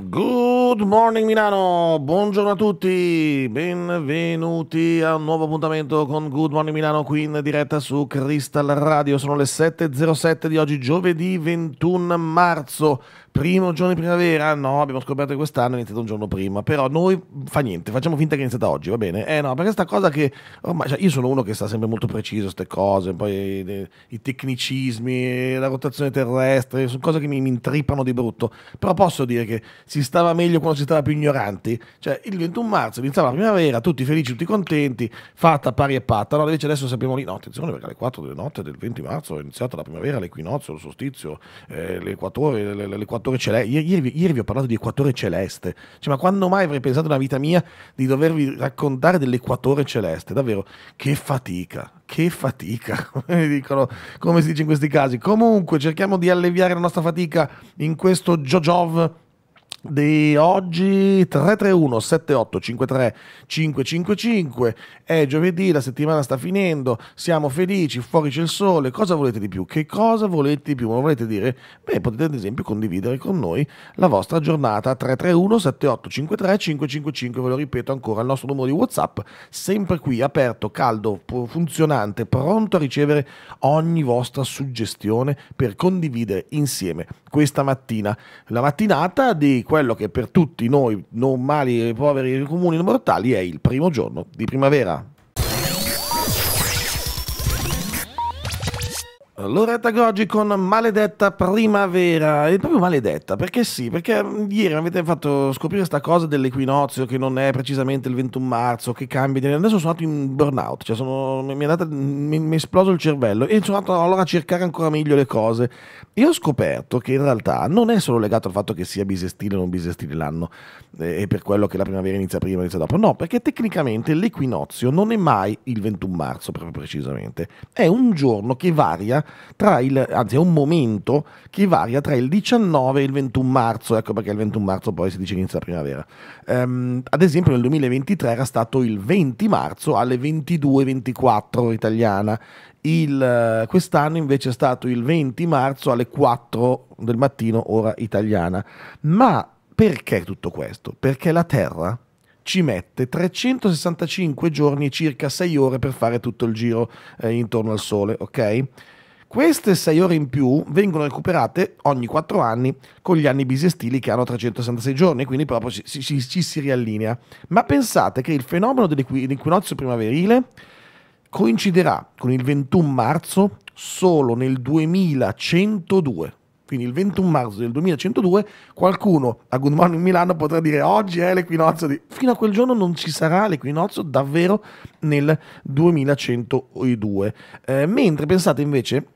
Good morning Milano, buongiorno a tutti, benvenuti a un nuovo appuntamento con Good Morning Milano qui in diretta su Crystal Radio, sono le 7.07 di oggi giovedì 21 marzo, primo giorno di primavera? No, abbiamo scoperto che quest'anno è iniziato un giorno prima, però noi fa niente, facciamo finta che è iniziata oggi, va bene? Eh no, perché sta cosa che ormai cioè, io sono uno che sta sempre molto preciso queste cose, poi i, eh, i, tecnicismi, la rotazione terrestre, sono cose che mi, mi intrippano di brutto, però posso dire che si stava meglio quando si stava più ignoranti, cioè il 21 marzo iniziava la primavera, tutti felici, tutti contenti, fatta pari e patta, no, invece adesso sappiamo lì, no, attenzione perché alle 4 delle notte del 20 marzo è iniziata la primavera, l'equinozio, il solstizio, eh, l'equatore, le, le, le 14 Equatore Celeste. Ieri, ieri, vi ho parlato di Equatore Celeste. Cioè, ma quando mai avrei pensato nella vita mia di dovervi raccontare dell'Equatore Celeste? Davvero, che fatica, che fatica, come, dicono, come si dice in questi casi. Comunque, cerchiamo di alleviare la nostra fatica in questo Jojov di oggi 331 78 53 555 è giovedì la settimana sta finendo siamo felici fuori c'è il sole cosa volete di più che cosa volete di più non volete dire beh potete ad esempio condividere con noi la vostra giornata 331 78 53 555 ve lo ripeto ancora il nostro numero di whatsapp sempre qui aperto caldo funzionante pronto a ricevere ogni vostra suggestione per condividere insieme questa mattina la mattinata di quello che per tutti noi normali, poveri, comuni, mortali è il primo giorno di primavera. L'oretta Goggi con Maledetta Primavera, è proprio maledetta, perché sì, perché mm, ieri avete fatto scoprire questa cosa dell'equinozio che non è precisamente il 21 marzo, che cambia, adesso sono andato in burnout, cioè sono, mi, è andata, mi, mi, è esploso il cervello e sono andato allora a cercare ancora meglio le cose e ho scoperto che in realtà non è solo legato al fatto che sia bisestile o non bisestile l'anno eh, e per quello che la primavera inizia prima e inizia dopo, no, perché tecnicamente l'equinozio non è mai il 21 marzo proprio precisamente, è un giorno che varia tra il, anzi è un momento che varia tra il 19 e il 21 marzo, ecco perché il 21 marzo poi si dice inizia la primavera. Um, ad esempio nel 2023 era stato il 20 marzo alle 22.24 italiana, il, eh, quest'anno invece è stato il 20 marzo alle 4 del mattino ora italiana. Ma perché tutto questo? Perché la Terra ci mette 365 giorni e circa 6 ore per fare tutto il giro eh, intorno al Sole, ok? Queste 6 ore in più vengono recuperate ogni 4 anni con gli anni bisestili che hanno 366 giorni, quindi proprio ci, ci, ci si riallinea. Ma pensate che il fenomeno dell'equinozio primaverile coinciderà con il 21 marzo solo nel 2102. Quindi il 21 marzo del 2102 qualcuno a Good Morning Milano potrà dire oggi è l'equinozio di... Fino a quel giorno non ci sarà l'equinozio davvero nel 2102. Eh, mentre pensate invece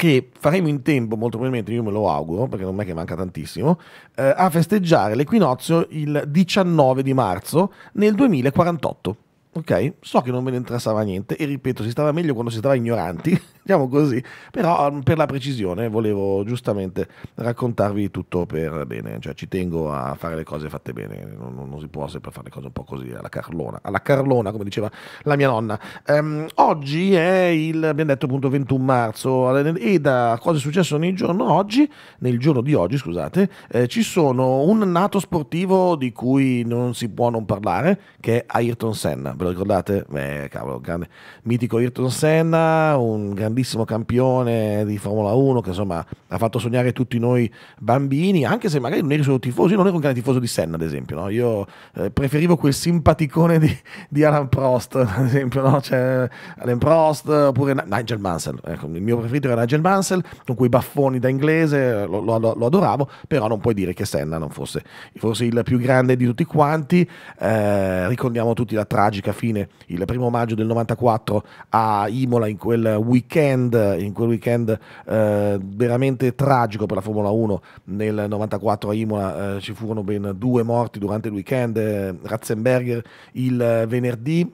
che faremo in tempo, molto probabilmente io me lo auguro, perché non è che manca tantissimo, eh, a festeggiare l'equinozio il 19 di marzo nel 2048. Ok? So che non me ne interessava niente e ripeto, si stava meglio quando si stava ignoranti mettiamo così, però mm, per la precisione volevo giustamente raccontarvi tutto per bene, cioè ci tengo a fare le cose fatte bene, non, non, non si può sempre fare le cose un po' così alla Carlona, alla Carlona come diceva la mia nonna. Um, oggi è il, abbiamo detto appunto 21 marzo e da cosa è successo nel giorno oggi, nel giorno di oggi scusate, eh, ci sono un nato sportivo di cui non si può non parlare, che è Ayrton Senna, ve lo ricordate? Beh, cavolo, grande, mitico Ayrton Senna, un grandissimo grandissimo campione di Formula 1 che insomma ha fatto sognare tutti noi bambini, anche se magari non eri solo tifoso, io non ero un grande tifoso di Senna ad esempio, no? io eh, preferivo quel simpaticone di, di, Alan Prost ad esempio, no? cioè, Alan Prost oppure Nigel Mansell, ecco, il mio preferito era Nigel Mansell con quei baffoni da inglese, lo, lo, lo adoravo, però non puoi dire che Senna non fosse, forse il più grande di tutti quanti, eh, ricordiamo tutti la tragica fine il primo maggio del 94 a Imola in quel weekend weekend, in quel weekend eh, veramente tragico per la Formula 1, nel 94 a Imola eh, ci furono ben due morti durante il weekend, eh, Ratzenberger il eh, venerdì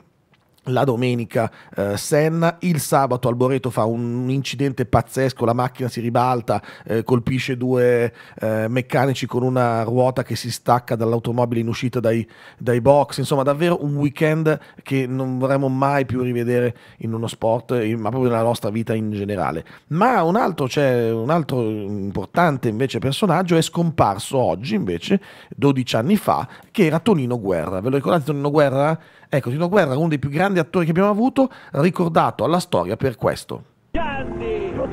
la domenica eh, Senna, il sabato Alboreto fa un incidente pazzesco, la macchina si ribalta, eh, colpisce due eh, meccanici con una ruota che si stacca dall'automobile in uscita dai, dai, box, insomma davvero un weekend che non vorremmo mai più rivedere in uno sport, in, eh, ma proprio nella nostra vita in generale. Ma un altro, cioè, un altro importante invece personaggio è scomparso oggi invece, 12 anni fa, che era Tonino Guerra, ve lo ricordate Tonino Guerra? Ecco, Tino Guerra, uno dei più grandi attori che abbiamo avuto, ricordato alla storia per questo. Yes!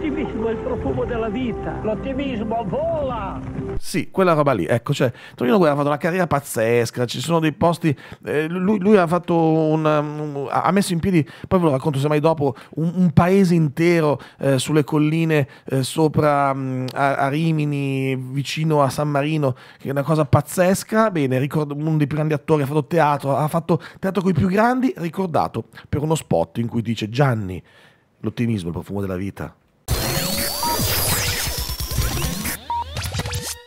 L'ottimismo è il profumo della vita. L'ottimismo vola. Sì, quella roba lì. Ecco, cioè, Torino Guerra ha fatto una carriera pazzesca, ci sono dei posti... Eh, lui, lui, ha fatto un, un, um, ha messo in piedi, poi ve lo racconto semmai dopo, un, un paese intero eh, sulle colline eh, sopra mh, mm, a, a, Rimini, vicino a San Marino, che è una cosa pazzesca. Bene, ricordo, uno dei più grandi attori, ha fatto teatro, ha fatto teatro con i più grandi, ricordato per uno spot in cui dice Gianni, l'ottimismo, il profumo della vita.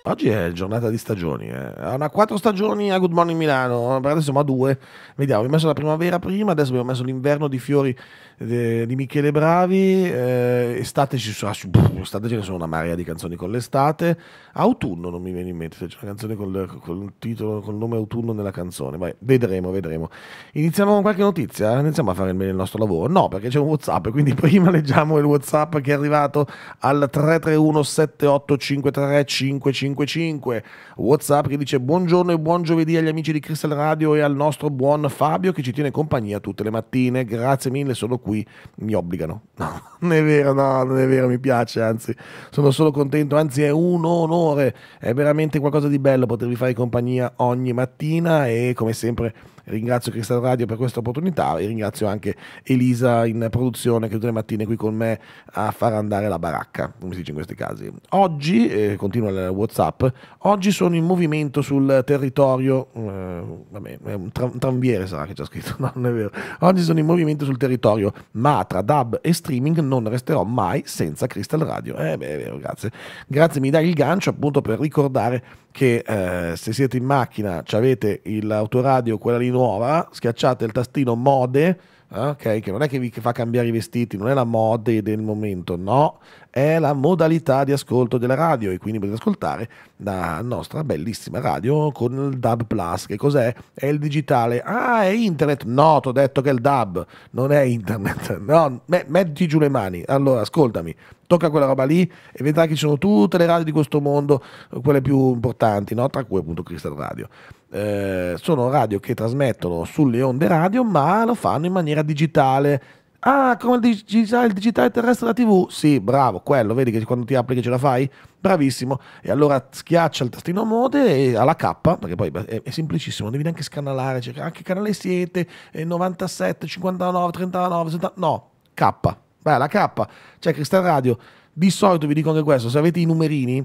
Oggi è giornata di stagioni, eh. una quattro stagioni a Good Morning Milano, per eh, adesso siamo a due, vediamo, abbiamo messo la primavera prima, adesso abbiamo messo l'inverno di fiori eh, di Michele Bravi, eh, estate ci sono, estate ce ne sono una marea di canzoni con l'estate, autunno non mi viene in mente, c'è una canzone con il titolo, con il nome autunno nella canzone, Vai, vedremo, vedremo. Iniziamo con qualche notizia, iniziamo a fare il nostro lavoro, no perché c'è un Whatsapp, quindi prima leggiamo il Whatsapp che è arrivato al 331 78 53 555 355, Whatsapp che dice buongiorno e buon giovedì agli amici di Crystal Radio e al nostro buon Fabio che ci tiene compagnia tutte le mattine, grazie mille, sono qui, mi obbligano. No, non è vero, no, non è vero, mi piace, anzi, sono solo contento, anzi è un onore, è veramente qualcosa di bello potervi fare compagnia ogni mattina e come sempre Ringrazio Cristal Radio per questa opportunità e ringrazio anche Elisa in produzione che tutte le mattine è qui con me a far andare la baracca, come si dice in questi casi. Oggi, eh, continua il Whatsapp, oggi sono in movimento sul territorio, eh, vabbè, è un, tra- tranviere sarà che c'è scritto, no, non è vero. Oggi sono in movimento sul territorio, ma tra dub e streaming non resterò mai senza Cristal Radio. Eh beh, è vero, grazie. Grazie, mi dai il gancio appunto per ricordare che eh, se siete in macchina, avete l'autoradio, quella lì nuova, schiacciate il tastino mode Ah, ok? Che non è che vi fa cambiare i vestiti, non è la mod del momento, no, è la modalità di ascolto della radio e quindi potete ascoltare la nostra bellissima radio con il DAB Plus. Che cos'è? È il digitale. Ah, è internet? No, ti ho detto che è il DAB, non è internet. No, me- metti giù le mani. Allora, ascoltami, tocca quella roba lì e vedrai che ci sono tutte le radio di questo mondo, quelle più importanti, no? tra cui appunto Crystal Radio. Eh, sono radio che trasmettono sulle onde radio, ma lo fanno in maniera digitale. Ah, come il digitale, il digitale terrestre da TV? Sì, bravo, quello, vedi che quando ti applichi ce la fai? Bravissimo. E allora schiaccia il tastino mode e alla K, perché poi è, è semplicissimo, non devi neanche scanalare, cioè, anche canale 7, 97, 59, 39, 70, no, K. Beh, alla K, c'è cioè, Crystal Radio. Di solito vi dico anche questo, se avete i numerini,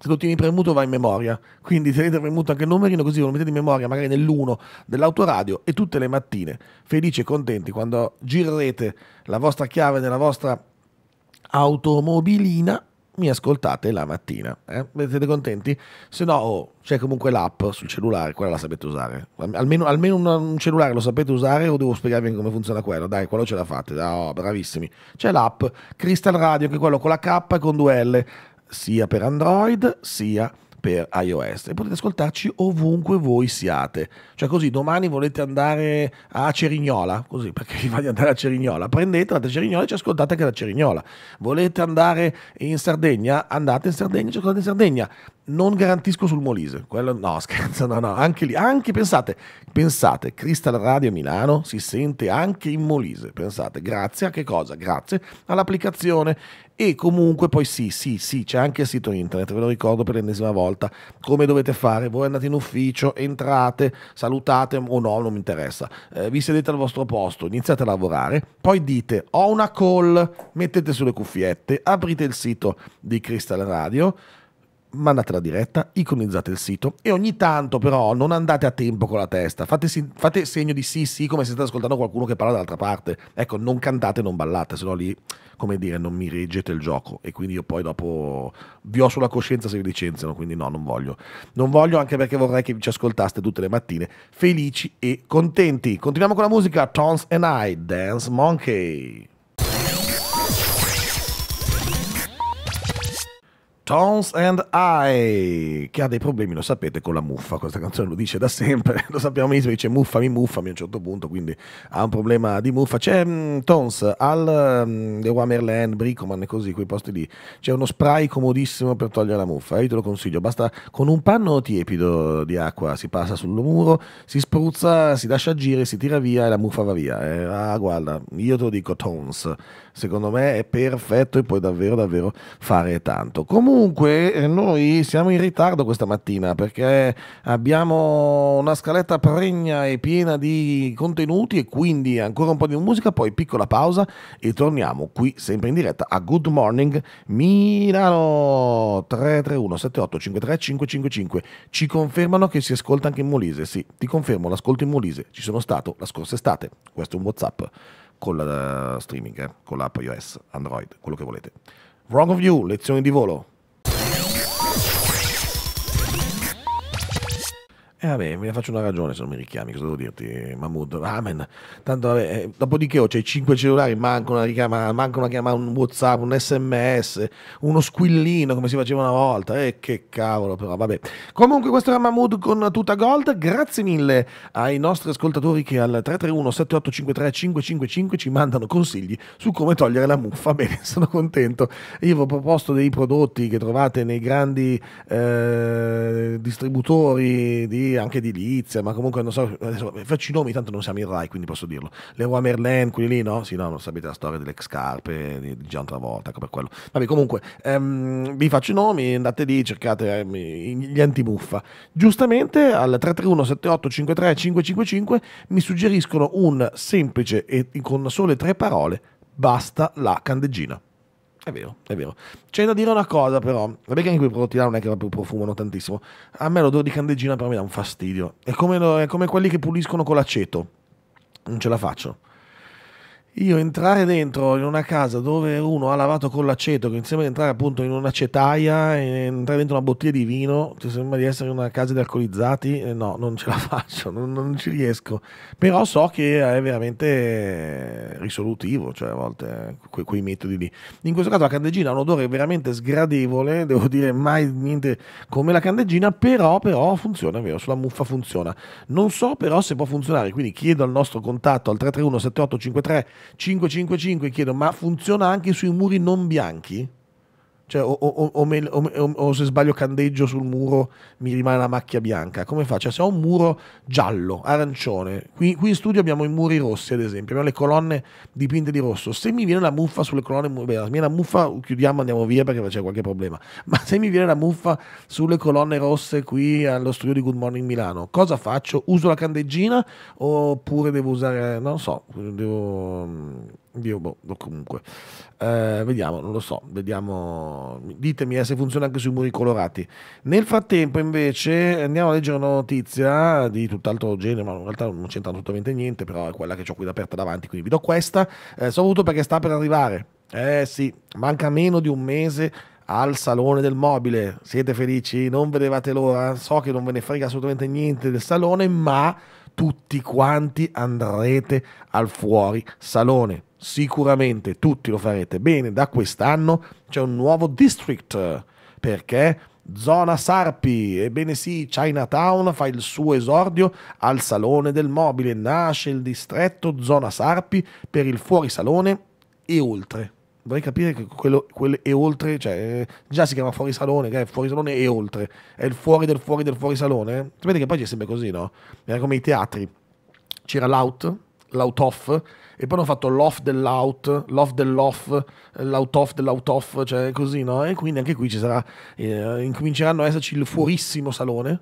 se lo tieni premuto va in memoria, quindi tenete premuto anche il numerino così lo mettete in memoria magari nell'1 dell'autoradio e tutte le mattine, felici e contenti, quando girerete la vostra chiave nella vostra automobilina, mi ascoltate la mattina. Eh? Siete contenti? Se no, oh, c'è comunque l'app sul cellulare, quella la sapete usare. Almeno, almeno un cellulare lo sapete usare o devo spiegarvi come funziona quello? Dai, quello ce la fate. Oh, bravissimi. C'è l'app Crystal Radio, che è quello con la K e con due L sia per Android sia per iOS e potete ascoltarci ovunque voi siate. Cioè così domani volete andare a Cerignola, così perché vi va di andare a Cerignola, prendete la Cerignola e ci ascoltate anche da Cerignola. Volete andare in Sardegna, andate in Sardegna, e ci ascoltate in Sardegna. Non garantisco sul Molise, quello no, scherzo, no, no, anche lì, anche pensate, pensate, Crystal Radio Milano si sente anche in Molise, pensate, grazie a che cosa? Grazie all'applicazione e comunque poi sì, sì, sì, c'è anche il sito internet, ve lo ricordo per l'ennesima volta, come dovete fare, voi andate in ufficio, entrate, salutate o no, non mi interessa, eh, vi sedete al vostro posto, iniziate a lavorare, poi dite ho una call, mettete sulle cuffiette, aprite il sito di Crystal Radio, mandate la diretta, iconizzate il sito e ogni tanto però non andate a tempo con la testa, fate, fate segno di sì sì come se state ascoltando qualcuno che parla dall'altra parte, ecco non cantate, non ballate, sennò lì come dire non mi reggete il gioco e quindi io poi dopo vi ho sulla coscienza se vi licenziano, quindi no non voglio, non voglio anche perché vorrei che ci ascoltaste tutte le mattine felici e contenti, continuiamo con la musica, Tons and I, Dance Monkey. Stones and I, che ha dei problemi, lo sapete, con la muffa. Questa canzone lo dice da sempre, lo sappiamo benissimo, dice muffami, muffami a un certo punto, quindi ha un problema di muffa. C'è mh, mm, Tones al mh, mm, The Wamerland, Bricoman e così, quei posti lì. C'è uno spray comodissimo per togliere la muffa. Io te lo consiglio, basta con un panno tiepido di acqua, si passa sul muro, si spruzza, si lascia agire, si tira via e la muffa va via. Eh, ah, guarda, io te lo dico, Tones secondo me è perfetto e puoi davvero davvero fare tanto. Comunque eh, noi siamo in ritardo questa mattina perché abbiamo una scaletta pregna e piena di contenuti e quindi ancora un po' di musica, poi piccola pausa e torniamo qui sempre in diretta a Good Morning Milano 331 78 53 555. Ci confermano che si ascolta anche in Molise, sì, ti confermo, l'ascolto in Molise, ci sono stato la scorsa estate, questo è un Whatsapp con la eh, streaming, eh, con l'app iOS, Android, quello che volete. Wrong of You, lezioni di volo. E eh, vabbè, mi faccio una ragione se non mi richiami, cosa devo dirti, Mahmood? Amen. Tanto vabbè, eh, dopodiché ho cioè, 5 cellulari, manca una richiamata, manca una chiamata, un WhatsApp, un SMS, uno squillino come si faceva una volta. E eh, che cavolo, però vabbè. Comunque questo era Mahmood con tutta Gold. Grazie mille ai nostri ascoltatori che al 331 7853 555 ci mandano consigli su come togliere la muffa. Bene, sono contento. Io vi ho proposto dei prodotti che trovate nei grandi eh, distributori di di, anche edilizia, ma comunque non so, adesso, faccio i nomi, tanto non siamo in Rai, quindi posso dirlo. Leroy Merlin, quelli lì, no? Sì, no, non sapete la storia delle scarpe di già un'altra volta, ecco per quello. Vabbè, comunque, ehm, vi faccio i nomi, andate lì, cercate ehm, gli antimuffa. Giustamente al 331 78 53 555 mi suggeriscono un semplice e con sole tre parole, basta la candeggina. È vero, è vero. C'è da dire una cosa però, che anche quei prodotti là non è che proprio profumano tantissimo. A me l'odore di candeggina però, mi dà un fastidio. È come, è come quelli che puliscono con l'aceto. Non ce la faccio. Io entrare dentro in una casa dove uno ha lavato con l'aceto, che insieme ad entrare appunto in una cetaia, entrare dentro una bottiglia di vino, ti sembra di essere in una casa di alcolizzati? Eh, no, non ce la faccio, non, non, ci riesco. Però so che è veramente risolutivo, cioè a volte que- quei metodi lì. In questo caso la candeggina ha un odore veramente sgradevole, devo dire mai niente come la candeggina, però, però funziona, è vero, sulla muffa funziona. Non so però se può funzionare, quindi chiedo al nostro contatto al 331 7853 555 chiedo, ma funziona anche sui muri non bianchi? Cioè, o, o, o, me, o, se sbaglio candeggio sul muro mi rimane la macchia bianca. Come faccio? Cioè, se ho un muro giallo, arancione, qui, qui, in studio abbiamo i muri rossi, ad esempio, abbiamo le colonne dipinte di rosso. Se mi viene la muffa sulle colonne, beh, se mi muffa, chiudiamo, andiamo via perché c'è qualche problema. Ma se mi viene la muffa sulle colonne rosse qui allo studio di Good Morning Milano, cosa faccio? Uso la candeggina oppure devo usare, non so, devo... Mm, Dio, boh, comunque. Eh, vediamo, non lo so, vediamo. Ditemi eh, se funziona anche sui muri colorati. Nel frattempo, invece, andiamo a leggere una notizia di tutt'altro genere, ma in realtà non c'entra assolutamente niente, però è quella che ho qui da aperta davanti, quindi vi do questa. Eh, saluto perché sta per arrivare. Eh sì, manca meno di un mese al Salone del Mobile. Siete felici? Non vedevate l'ora? So che non ve ne frega assolutamente niente del salone, ma tutti quanti andrete al fuori salone sicuramente tutti lo farete bene, da quest'anno c'è un nuovo district perché Zona Sarpi, ebbene sì, Chinatown fa il suo esordio al Salone del Mobile, nasce il distretto Zona Sarpi per il fuorisalone e oltre. Vorrei capire che quello, quello e oltre, cioè eh, già si chiama fuorisalone, che è fuorisalone e oltre, è il fuori del fuori del fuorisalone. Sapete che poi c'è sempre così, no? Era come i teatri, c'era l'out, l'out off, e poi hanno fatto l'off dell'out, l'off dell'off, l'out off dell'out off, cioè così, no? E quindi anche qui ci sarà, eh, incominceranno a esserci il fuorissimo salone,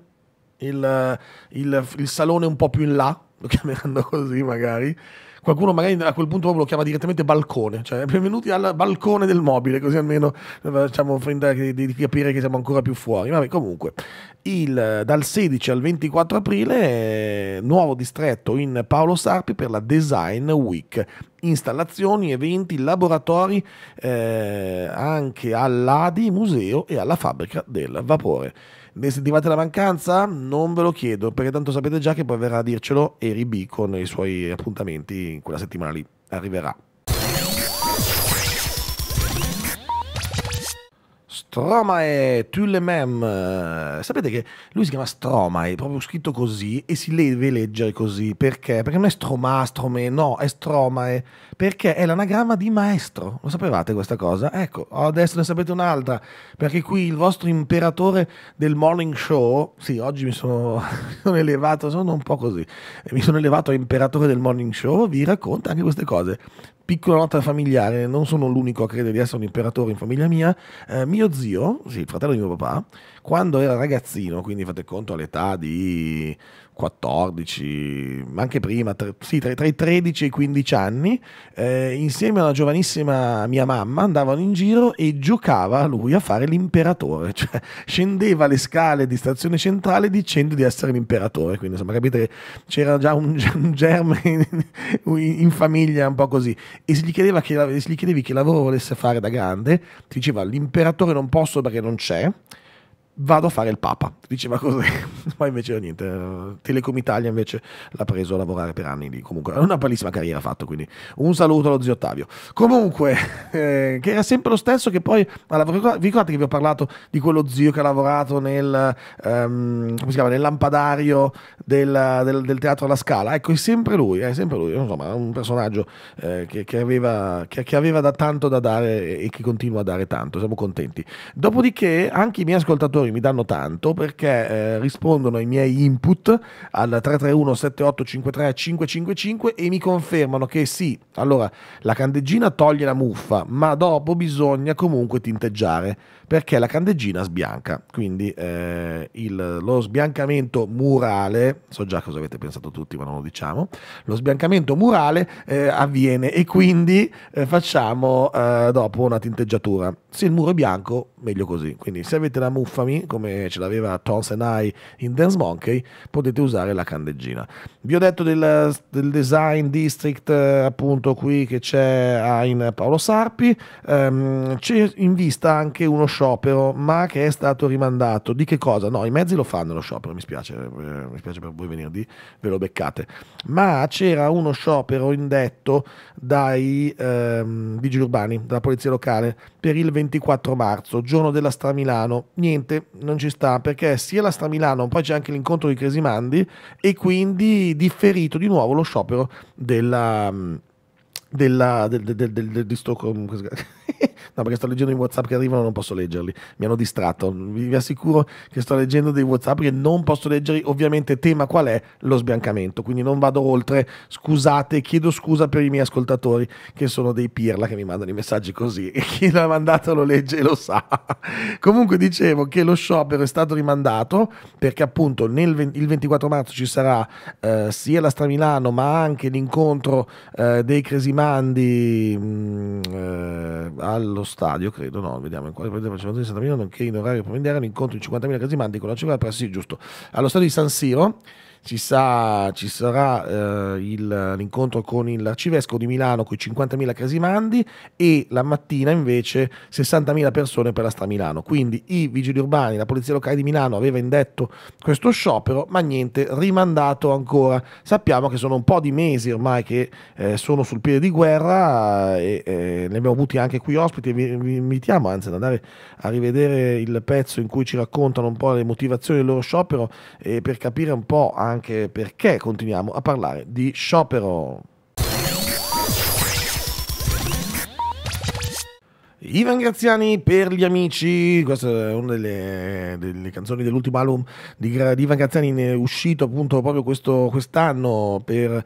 il, il, il salone un po' più in là, lo chiameranno così magari qualcuno magari a quel punto proprio lo chiama direttamente balcone, cioè benvenuti al balcone del mobile, così almeno eh, facciamo finta di, di capire che siamo ancora più fuori. Vabbè, comunque, il, dal 16 al 24 aprile, nuovo distretto in Paolo Sarpi per la Design Week. Installazioni, eventi, laboratori eh, anche all'ADI, museo e alla fabbrica del vapore. Ne sentivate la mancanza? Non ve lo chiedo, perché tanto sapete già che poi verrà a dircelo Eri B con i suoi appuntamenti in quella settimana lì. Arriverà. Stromae Tullemem. Eh, sapete che lui si chiama Stromae, proprio scritto così e si deve leggere così. Perché? Perché non è Stromastrome, no, è Stromae. Perché è l'anagramma di maestro. Lo sapevate questa cosa? Ecco, adesso ne sapete un'altra. Perché qui il vostro imperatore del morning show, sì, oggi mi sono, sono elevato, sono un po' così, mi sono elevato a imperatore del morning show, vi racconta anche queste cose. Piccola nota familiare, non sono l'unico a credere di essere un imperatore in famiglia mia. Eh, mio zio, sì, il fratello di mio papà, quando era ragazzino, quindi fate conto all'età di 14, ma anche prima, tra, sì, tra, tra, i 13 e i 15 anni, eh, insieme a una giovanissima mia mamma andavano in giro e giocava lui a fare l'imperatore, cioè scendeva le scale di stazione centrale dicendo di essere l'imperatore, quindi insomma capite che c'era già un, un germe in, in, famiglia un po' così e se gli, che, se gli chiedevi che lavoro volesse fare da grande, ti diceva l'imperatore non posso perché non c'è vado a fare il Papa, diceva così, poi invece niente, Telecom Italia invece l'ha preso a lavorare per anni lì, comunque una bellissima carriera ha fatto, quindi un saluto allo zio Ottavio. Comunque, eh, che era sempre lo stesso che poi, vi ricordate che vi ho parlato di quello zio che ha lavorato nel, um, chiama, nel lampadario del, del, del, teatro alla Scala? Ecco, è sempre lui, è sempre lui, insomma, un personaggio eh, che, che, aveva, che, che aveva da tanto da dare e che continua a dare tanto, siamo contenti. Dopodiché anche i miei ascoltatori poi mi danno tanto perché eh, rispondono ai miei input al 331-7853-555 e mi confermano che sì, allora la candeggina toglie la muffa, ma dopo bisogna comunque tinteggiare perché la candeggina sbianca, quindi eh, il, lo sbiancamento murale, so già cosa avete pensato tutti ma non lo diciamo, lo sbiancamento murale eh, avviene e quindi eh, facciamo eh, dopo una tinteggiatura. Se il muro è bianco, meglio così, quindi se avete la muffami, come ce l'aveva Tom Senai in Dance Monkey, potete usare la candeggina. Vi ho detto del, del design district eh, appunto qui che c'è in Paolo Sarpi, ehm, c'è in vista anche uno show sciopero, ma che è stato rimandato. Di che cosa? No, i mezzi lo fanno lo sciopero, mi spiace, eh, mi spiace per voi venerdì, ve lo beccate. Ma c'era uno sciopero indetto dai ehm, vigili urbani, dalla polizia locale, per il 24 marzo, giorno della Stramilano. Niente, non ci sta, perché sia la Stramilano, poi c'è anche l'incontro di Cresimandi, e quindi differito di nuovo lo sciopero della della, del, del, del, di Stockholm. no, perché sto leggendo i WhatsApp che arrivano, non posso leggerli. Mi hanno distratto. Vi assicuro che sto leggendo dei WhatsApp che non posso leggerli. Ovviamente, tema qual è? Lo sbiancamento. Quindi non vado oltre. Scusate, chiedo scusa per i miei ascoltatori che sono dei pirla che mi mandano i messaggi così. E chi l'ha mandato lo legge e lo sa. Comunque, dicevo che lo sciopero è stato rimandato perché, appunto, nel, il 24 marzo ci sarà eh, sia la Stramilano ma anche l'incontro eh, dei Cresimani rimandi mh, mm, eh, allo stadio, credo, no, vediamo in quale partita partecipazione di Santa nonché in orario pomeridiano, incontro di 50.000 casimandi con la Ceva sì, giusto, allo stadio di San Siro ci, sa, ci sarà eh, il, l'incontro con l'arcivescovo di Milano con i 50.000 casimandi e la mattina invece 60.000 persone per la Stramilano. Quindi i vigili urbani, la polizia locale di Milano aveva indetto questo sciopero, ma niente, rimandato ancora. Sappiamo che sono un po' di mesi ormai che eh, sono sul piede di guerra e eh, ne abbiamo avuti anche qui ospiti vi, vi invitiamo anzi ad andare a rivedere il pezzo in cui ci raccontano un po' le motivazioni del loro sciopero eh, per capire un po' anche anche perché continuiamo a parlare di sciopero. Ivan Graziani per gli amici, questa è una delle, delle canzoni dell'ultimo album di, di Ivan Graziani, ne è uscito appunto proprio questo, quest'anno per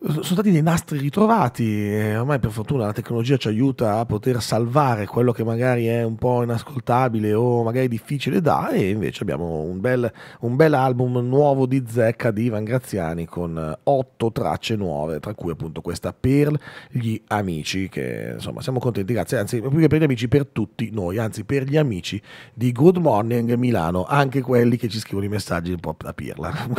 sono stati dei nastri ritrovati e ormai per fortuna la tecnologia ci aiuta a poter salvare quello che magari è un po' inascoltabile o magari difficile da e invece abbiamo un bel, un bel album nuovo di zecca di Ivan Graziani con otto tracce nuove tra cui appunto questa per gli amici che insomma siamo contenti grazie anzi più che per gli amici per tutti noi anzi per gli amici di Good Morning Milano anche quelli che ci scrivono i messaggi un po' da pirla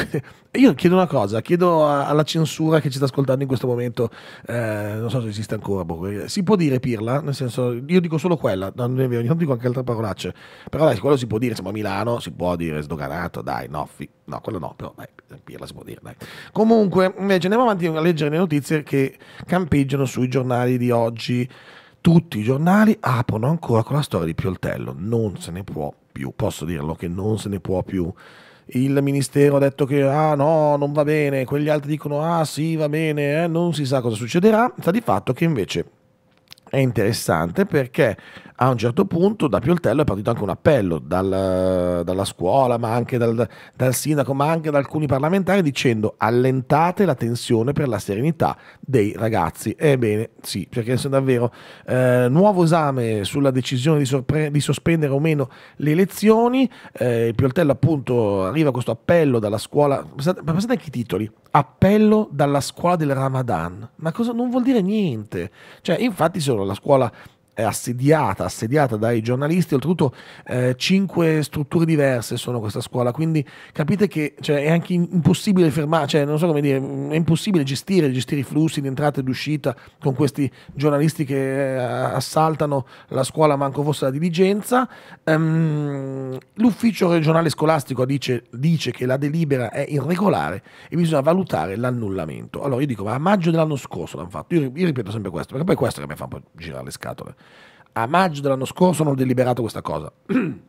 io chiedo una cosa chiedo alla censura che ci sta ascoltando in questo momento, eh, non so se esiste ancora, boh, eh, si può dire pirla, nel senso, io dico solo quella, non è vero, non dico anche altre parolacce, però dai, quello si può dire, siamo a Milano, si può dire sdoganato, dai, no, fi, no, quello no, però dai, pirla si può dire, dai. Comunque, invece andiamo avanti a leggere le notizie che campeggiano sui giornali di oggi. Tutti i giornali aprono ancora con la storia di Pioltello, non se ne può più, posso dirlo che non se ne può più il ministero ha detto che ah no, non va bene, quegli altri dicono ah sì, va bene, eh, non si sa cosa succederà, sta di fatto che invece è interessante perché a un certo punto da Pioltello è partito anche un appello dal, dalla scuola, ma anche dal, dal, sindaco, ma anche da alcuni parlamentari dicendo allentate la tensione per la serenità dei ragazzi. Ebbene sì, perché se davvero eh, nuovo esame sulla decisione di, sorpre- di, sospendere o meno le elezioni, eh, Pioltello appunto arriva questo appello dalla scuola, ma pensate anche i titoli, appello dalla scuola del Ramadan, ma cosa non vuol dire niente? Cioè infatti sono solo la scuola assediata, assediata dai giornalisti, oltretutto eh, cinque strutture diverse sono questa scuola, quindi capite che cioè, è anche impossibile fermare, cioè, non so come dire, è impossibile gestire, gestire i flussi di entrata e di uscita con questi giornalisti che eh, assaltano la scuola manco fosse la diligenza. Um, ehm, l'ufficio regionale scolastico dice, dice che la delibera è irregolare e bisogna valutare l'annullamento. Allora io dico, ma a maggio dell'anno scorso l'hanno fatto, io, io ripeto sempre questo, perché poi questo che mi fa un po' girare le scatole a maggio dell'anno scorso hanno deliberato questa cosa.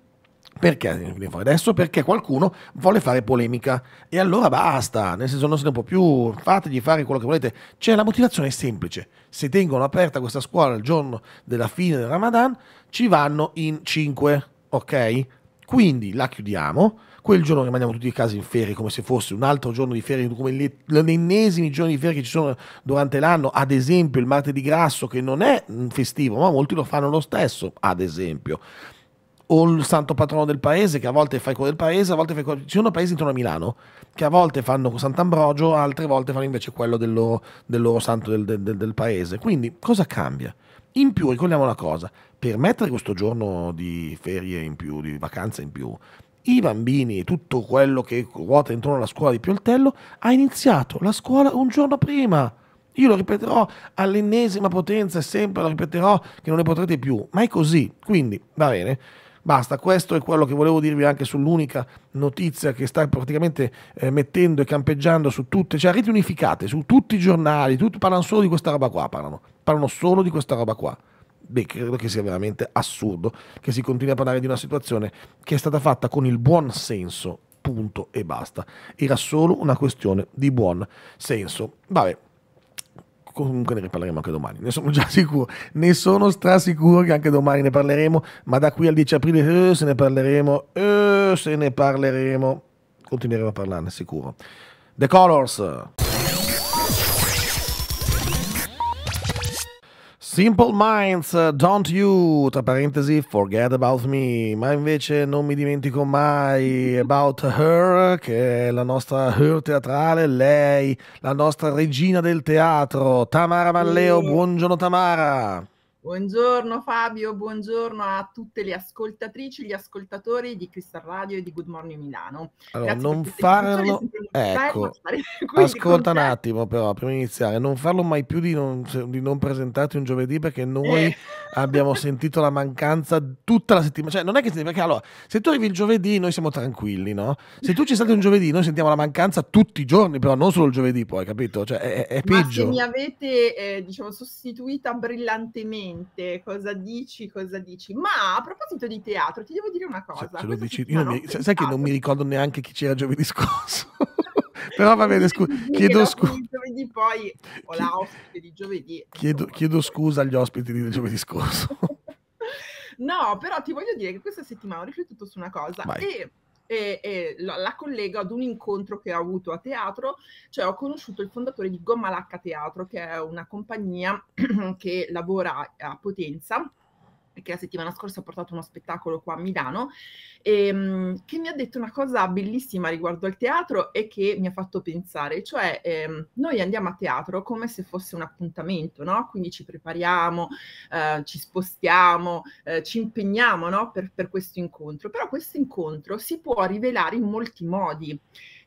Perché adesso? Perché qualcuno vuole fare polemica e allora basta, nel senso non se ne può più, fategli fare quello che volete. Cioè la motivazione è semplice, se tengono aperta questa scuola il giorno della fine del Ramadan ci vanno in 5, ok? Quindi la chiudiamo, quel giorno rimaniamo tutti a casa in ferie come se fosse un altro giorno di ferie, come gli ennesimi giorni di ferie che ci sono durante l'anno, ad esempio il martedì grasso che non è un festivo, ma molti lo fanno lo stesso, ad esempio o il santo patrono del paese, che a volte fai quello del paese, a volte fai quello... Ci sono paesi intorno a Milano che a volte fanno Sant'Ambrogio, altre volte fanno invece quello del loro, del loro santo del, del, del, paese. Quindi cosa cambia? In più, ricordiamo una cosa, per mettere questo giorno di ferie in più, di vacanza in più, i bambini e tutto quello che ruota intorno alla scuola di Pioltello ha iniziato la scuola un giorno prima. Io lo ripeterò all'ennesima potenza e sempre lo ripeterò che non ne potrete più, ma è così. Quindi, va bene. Basta, questo è quello che volevo dirvi anche sull'unica notizia che sta praticamente eh, mettendo e campeggiando su tutte, cioè reti unificate, su tutti i giornali, tutti parlano solo di questa roba qua, parlano, parlano solo di questa roba qua beh, credo che sia veramente assurdo che si continui a parlare di una situazione che è stata fatta con il buon senso, punto e basta. Era solo una questione di buon senso. Vabbè, comunque ne riparleremo anche domani, ne sono già sicuro, ne sono strasicuro che anche domani ne parleremo, ma da qui al 10 aprile eh, se ne parleremo, eh, se ne parleremo, continueremo a parlarne sicuro. The Colors! Simple Minds, eh, Don't You, tra parentesi, Forget About Me, ma invece non mi dimentico mai About Her, che è la nostra Her teatrale, lei, la nostra regina del teatro, Tamara Manleo, mm. buongiorno Tamara. Buongiorno Fabio, buongiorno a tutte le ascoltatrici, gli ascoltatori di Crystal Radio e di Good Morning Milano. Allora, Grazie non farlo, ecco, ascolta un attimo però, prima di iniziare, non farlo mai più di non, di non presentarti un giovedì perché noi eh. abbiamo sentito la mancanza tutta la settimana, cioè non è che, perché allora, se tu arrivi il giovedì noi siamo tranquilli, no? Se tu ci stai un giovedì noi sentiamo la mancanza tutti i giorni, però non solo il giovedì poi, capito? Cioè è, è peggio. Ma se mi avete, eh, diciamo, sostituita brillantemente veramente cosa dici, cosa dici. Ma a proposito di teatro, ti devo dire una cioè, cosa. Cioè, dici, mi, sai che non mi ricordo neanche chi c'era giovedì scorso. Però va bene, scu- chiedo scusa. Giovedì poi ho la ospite di giovedì. Chiedo, chiedo scusa agli ospiti di giovedì scorso. no, però ti voglio dire che questa settimana ho riflettuto su una cosa Vai. e e, e la, la, collego ad un incontro che ho avuto a teatro, cioè ho conosciuto il fondatore di Gommalacca Teatro, che è una compagnia che lavora a Potenza che la settimana scorsa ho portato uno spettacolo qua a Milano, ehm, che mi ha detto una cosa bellissima riguardo al teatro e che mi ha fatto pensare, cioè ehm, noi andiamo a teatro come se fosse un appuntamento, no? quindi ci prepariamo, eh, ci spostiamo, eh, ci impegniamo no? per, per questo incontro, però questo incontro si può rivelare in molti modi.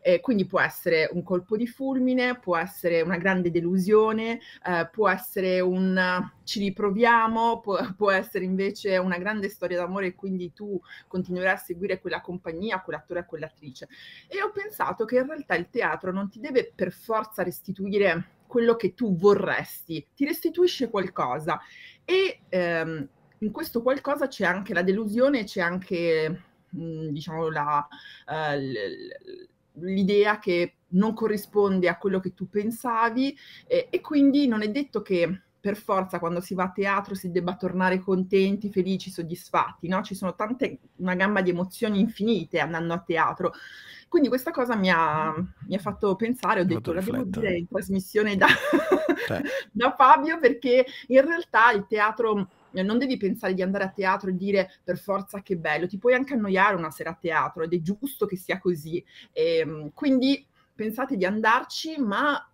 Eh, quindi può essere un colpo di fulmine, può essere una grande delusione, eh, può essere un eh, ci riproviamo, può, può, essere invece una grande storia d'amore e quindi tu continuerai a seguire quella compagnia, quell'attore e quell'attrice. E ho pensato che in realtà il teatro non ti deve per forza restituire quello che tu vorresti, ti restituisce qualcosa e ehm, in questo qualcosa c'è anche la delusione, c'è anche mh, mm, diciamo la, uh, l- l- l'idea che non corrisponde a quello che tu pensavi eh, e quindi non è detto che per forza quando si va a teatro si debba tornare contenti, felici, soddisfatti, no? Ci sono tante, una gamma di emozioni infinite andando a teatro. Quindi questa cosa mi ha, mi ha fatto pensare, ho detto, la devo dire in trasmissione da, cioè da Fabio perché in realtà il teatro eh, non devi pensare di andare a teatro e dire per forza che bello, ti puoi anche annoiare una sera a teatro ed è giusto che sia così. E, ehm, quindi pensate di andarci, ma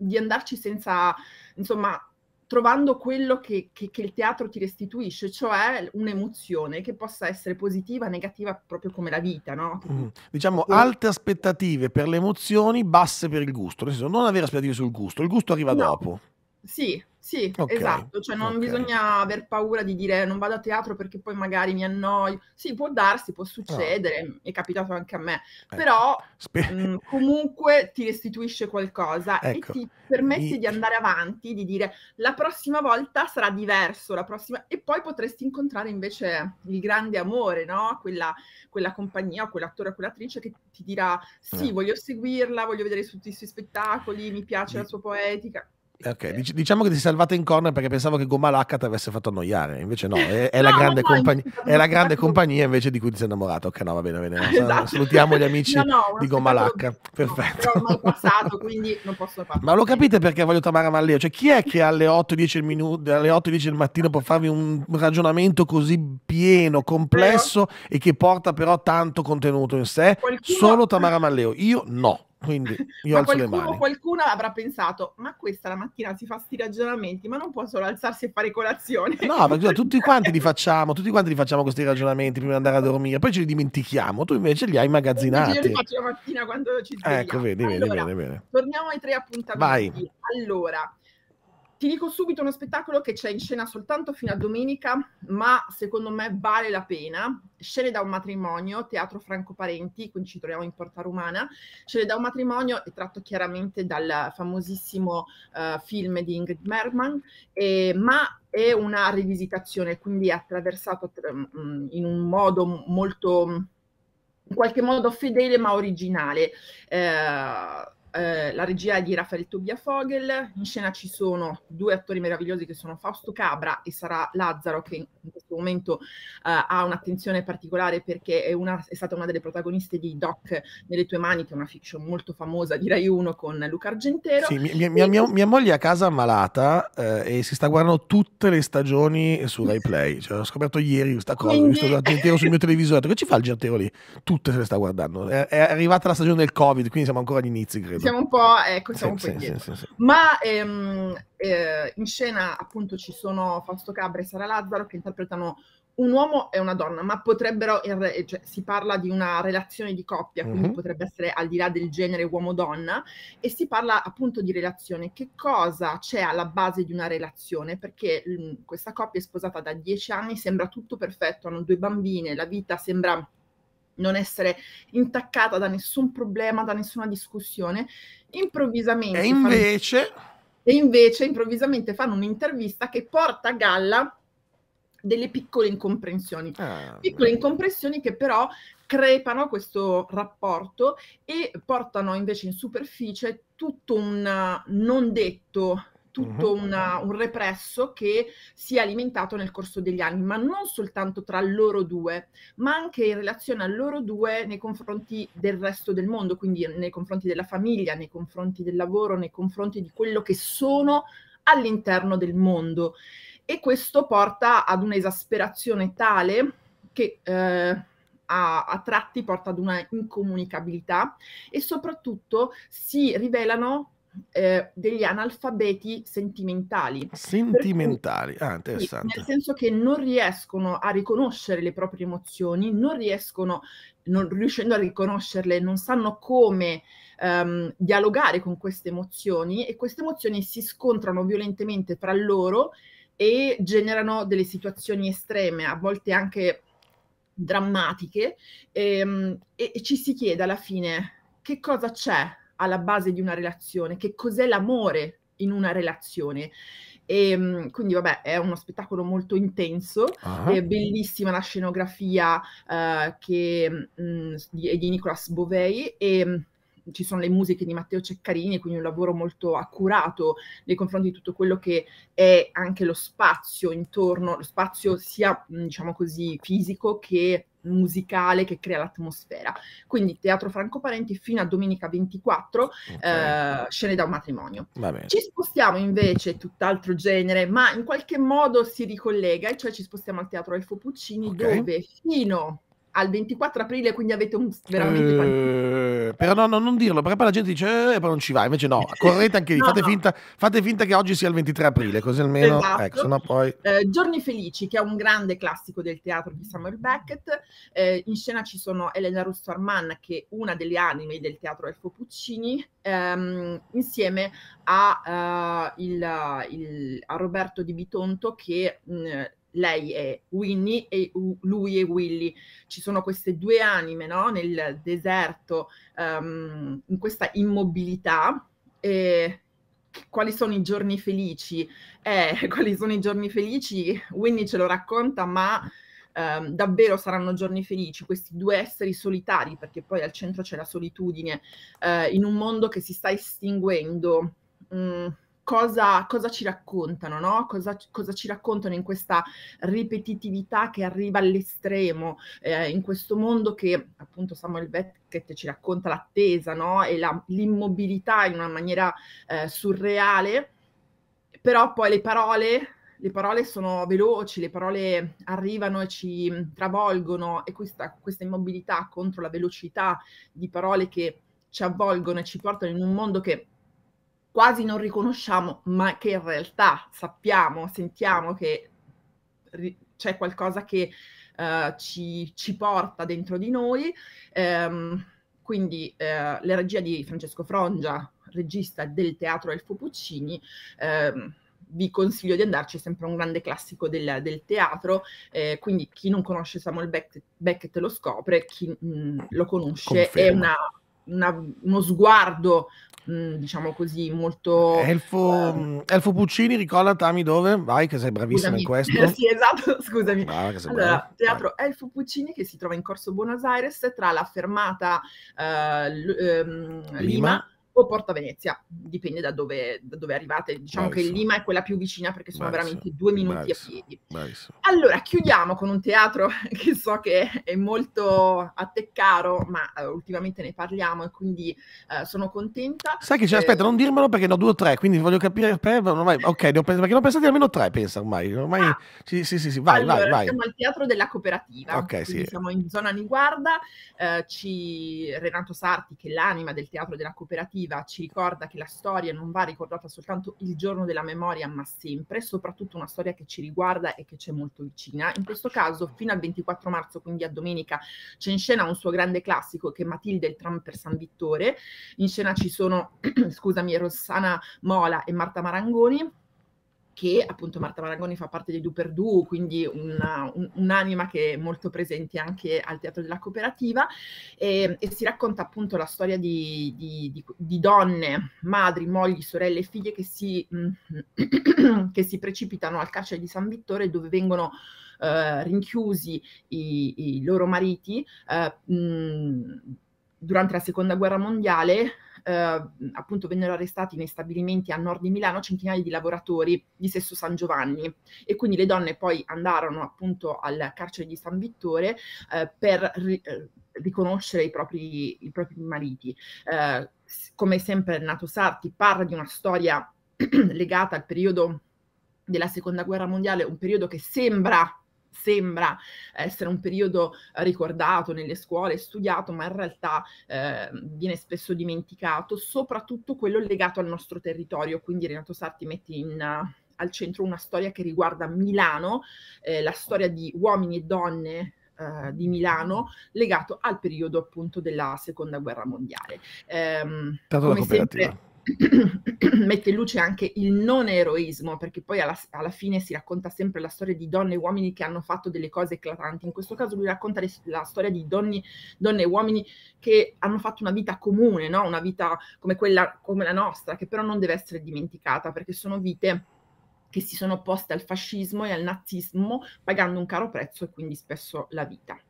di andarci senza, insomma, trovando quello che, che, che, il teatro ti restituisce, cioè un'emozione che possa essere positiva, negativa, proprio come la vita, no? Mm. Diciamo Oppure... alte aspettative per le emozioni, basse per il gusto, nel senso non avere aspettative sul gusto, il gusto arriva no. dopo. Sì, sì, okay, esatto, cioè non okay. bisogna aver paura di dire eh, non vado a teatro perché poi magari mi annoio. Sì, può darsi, può ah. succedere, no. Mm, è capitato anche a me, eh. però Spe- mh, mm, comunque ti restituisce qualcosa ecco. e ti permette I... di andare avanti, di dire la prossima volta sarà diverso, la prossima... e poi potresti incontrare invece il grande amore, no? Quella, quella compagnia, quell'attore, o quell'attrice che ti dirà sì, eh. voglio seguirla, voglio vedere tutti i suoi spettacoli, mi piace I... la sua poetica. Ok, Dic- diciamo che ti sei salvata in corner perché pensavo che Goma Lacca ti avesse fatto annoiare, invece no, è, è no, la, grande, no, compagn- è la grande compagnia invece di cui ti sei innamorato. Ok, no, va bene, va bene. Esatto. Salutiamo gli amici no, di Gomalacca. Perfetto. No, ormai passato, quindi non posso farlo. Ma lo capite perché voglio Tamara Malleo? Cioè, chi è che alle 8-10 minuti, alle del mattino può farvi un ragionamento così pieno, complesso Vero? e che porta però tanto contenuto in sé? Qualcuno... Solo Tamara Malleo. Io no. Quindi io alzo qualcuno, le mani. Qualcuno avrà pensato, ma questa la mattina si fa questi ragionamenti, ma non può solo alzarsi e fare colazione. No, perché tutti quanti li facciamo, tutti quanti li facciamo questi ragionamenti prima di andare a dormire, poi ce li dimentichiamo, tu invece li hai immagazzinati. Io li faccio la mattina quando ci ecco, svegliamo. Ecco, vedi, vedi, allora, vedi, vedi, Torniamo ai tre appuntamenti. Vai. Allora, ti dico subito uno spettacolo che c'è in scena soltanto fino a domenica, ma secondo me vale la pena. Scene da un matrimonio, teatro Franco Parenti, quindi ci troviamo in Porta Romana. Scene da un matrimonio è tratto chiaramente dal famosissimo uh, film di Ingrid Merman, eh, ma è una rivisitazione, quindi è attraversato mm, mm, in un modo molto in qualche modo fedele ma originale. Eh, eh, la regia è di Raffaele Tobia Fogel, in scena ci sono due attori meravigliosi che sono Fausto Cabra e sarà Lazzaro che in questo momento eh, ha un'attenzione particolare perché è, una, è, stata una delle protagoniste di Doc nelle tue mani, che è una fiction molto famosa direi Rai con Luca Argentero. Sì, mia, mia, mia, mia moglie è a casa malata eh, e si sta guardando tutte le stagioni su Rai Play, cioè, l'ho scoperto ieri questa cosa, Quindi... ho visto l'Argentero sul mio televisore, che ci fa il Argentero lì? Tutte se le sta guardando, è, è arrivata la stagione del Covid, quindi siamo ancora agli inizi credo credo. Siamo un po', ecco, siamo sì, un po' indietro. Sì, sì, Ma ehm, eh, in scena appunto ci sono Fausto Cabra e Sara Lazzaro che interpretano un uomo e una donna, ma potrebbero, eh, cioè, si parla di una relazione di coppia, quindi mm-hmm. potrebbe essere al di là del genere uomo-donna, e si parla appunto di relazione. Che cosa c'è alla base di una relazione? Perché mh, mm, questa coppia è sposata da dieci anni, sembra tutto perfetto, hanno due bambine, la vita sembra non essere intaccata da nessun problema, da nessuna discussione, improvvisamente... E invece... Fanno... E invece improvvisamente fanno un'intervista che porta a galla delle piccole incomprensioni. Ah, piccole incomprensioni che però crepano questo rapporto e portano invece in superficie tutto un non detto tutto uh-huh. una, un represso che si è alimentato nel corso degli anni, ma non soltanto tra loro due, ma anche in relazione a loro due nei confronti del resto del mondo, quindi nei confronti della famiglia, nei confronti del lavoro, nei confronti di quello che sono all'interno del mondo. E questo porta ad un'esasperazione tale che... Eh, a, a, tratti porta ad una incomunicabilità e soprattutto si rivelano eh, degli analfabeti sentimentali. Sentimentali, cui, ah, interessante. Sì, nel senso che non riescono a riconoscere le proprie emozioni, non riescono, non riuscendo a riconoscerle, non sanno come ehm, dialogare con queste emozioni e queste emozioni si scontrano violentemente fra loro e generano delle situazioni estreme, a volte anche drammatiche, ehm, e, e ci si chiede alla fine che cosa c'è alla base di una relazione, che cos'è l'amore in una relazione. E, ehm, quindi vabbè è uno spettacolo molto intenso, ah. è bellissima la scenografia uh, che, mh, mm, di, di Nicolas Bovei e mm, ci sono le musiche di Matteo Ceccarini, quindi un lavoro molto accurato nei confronti di tutto quello che è anche lo spazio intorno, lo spazio sia mm, diciamo così fisico che musicale che crea l'atmosfera. Quindi Teatro Franco Parenti fino a domenica 24, okay. eh, scene da un matrimonio. Ci spostiamo invece, tutt'altro genere, ma in qualche modo si ricollega, e cioè ci spostiamo al Teatro Elfo Puccini okay. dove fino al 24 aprile, quindi avete un veramente. Eh, però no, no, non dirlo, perché poi la gente dice, eh, poi non ci va. Invece no, correte anche lì, no, fate, no. Finta, fate, Finta, che oggi sia il 23 aprile, così almeno. Esatto. Ecco, sennò poi... Eh, Giorni Felici, che è un grande classico del teatro di Samuel Beckett. Eh, in scena ci sono Elena Russo Arman, che è una delle anime del teatro Elfo Puccini, ehm, insieme a, uh, il, il, a, Roberto Di Bitonto, che mh, mm, lei è Winnie e lui è Willy. Ci sono queste due anime no? nel deserto, um, in questa immobilità. E quali sono i giorni felici? Eh, quali sono i giorni felici? Winnie ce lo racconta, ma Um, davvero saranno giorni felici, questi due esseri solitari, perché poi al centro c'è la solitudine, uh, in un mondo che si sta estinguendo. Mm cosa, cosa ci raccontano, no? cosa, cosa, ci raccontano in questa ripetitività che arriva all'estremo, eh, in questo mondo che appunto Samuel Beckett ci racconta l'attesa no? e la, l'immobilità in una maniera eh, surreale, però poi le parole le parole sono veloci, le parole arrivano e ci travolgono e questa, questa, immobilità contro la velocità di parole che ci avvolgono e ci portano in un mondo che quasi non riconosciamo, ma che in realtà sappiamo, sentiamo che ri- c'è qualcosa che uh, ci, ci, porta dentro di noi. Um, quindi uh, la regia di Francesco Frongia, regista del Teatro Elfo Puccini, um, vi consiglio di andarci, è sempre un grande classico del, del teatro, eh, quindi chi non conosce Samuel Beckett, Beckett lo scopre, chi mh, mm, lo conosce Conferma. è una, una, uno sguardo diciamo così, molto... Elfo, ehm... Elfo Puccini, ricorda Tami dove? Vai che sei bravissima scusami. in questo. sì, esatto, scusami. Ah, allora, teatro Vai. Elfo Puccini che si trova in Corso Buenos Aires tra la fermata eh, l- ehm, Lima, Lima o Porta Venezia, dipende da dove, da dove arrivate. Diciamo Marso. che Lima è quella più vicina perché sono Marso. veramente due minuti Marso. a piedi. Allora, chiudiamo con un teatro che so che è molto a te caro, ma uh, ultimamente ne parliamo e quindi uh, sono contenta. Sai che ci eh, aspetta, non dirmelo perché ne ho due o tre, quindi voglio capire. ormai, ok, ne ho pens- perché ne ho pensati almeno tre, pensa ormai. ormai ah. sì, sì, sì, sì, vai, allora, vai, vai. Siamo al teatro della cooperativa. Ok, sì. Siamo in zona Niguarda, uh, ci... Renato Sarti, che è l'anima del teatro della cooperativa narrativa ci ricorda che la storia non va ricordata soltanto il giorno della memoria, ma sempre, soprattutto una storia che ci riguarda e che c'è molto vicina. In questo caso, fino al 24 marzo, quindi a domenica, c'è in scena un suo grande classico che è Matilde il tram per San Vittore. In scena ci sono, scusami, Rossana Mola e Marta Marangoni che appunto Marta Maragoni fa parte dei Do per Do, quindi una, un, un'anima che è molto presente anche al Teatro della Cooperativa e, ehm, e si racconta appunto la storia di, di, di, di donne, madri, mogli, sorelle e figlie che si, mm, che si precipitano al carcere di San Vittore dove vengono eh, rinchiusi i, i, loro mariti eh, mh, mm, durante la seconda guerra mondiale eh, appunto vennero arrestati nei stabilimenti a nord di Milano centinaia di lavoratori di Sesso San Giovanni e quindi le donne poi andarono appunto al carcere di San Vittore eh, per ri- eh, riconoscere i propri, i propri mariti. Eh, come sempre Renato Sarti parla di una storia legata al periodo della seconda guerra mondiale, un periodo che sembra sembra essere un periodo eh, ricordato nelle scuole, studiato, ma in realtà eh, viene spesso dimenticato, soprattutto quello legato al nostro territorio. Quindi Renato Sarti mette in, uh, al centro una storia che riguarda Milano, eh, la storia di uomini e donne eh, di Milano legato al periodo appunto della seconda guerra mondiale. Ehm, Tanto come sempre, mette in luce anche il non eroismo, perché poi alla, alla, fine si racconta sempre la storia di donne e uomini che hanno fatto delle cose eclatanti. In questo caso lui racconta le, la storia di donne, donne, e uomini che hanno fatto una vita comune, no? una vita come quella come la nostra, che però non deve essere dimenticata, perché sono vite che si sono opposte al fascismo e al nazismo pagando un caro prezzo e quindi spesso la vita.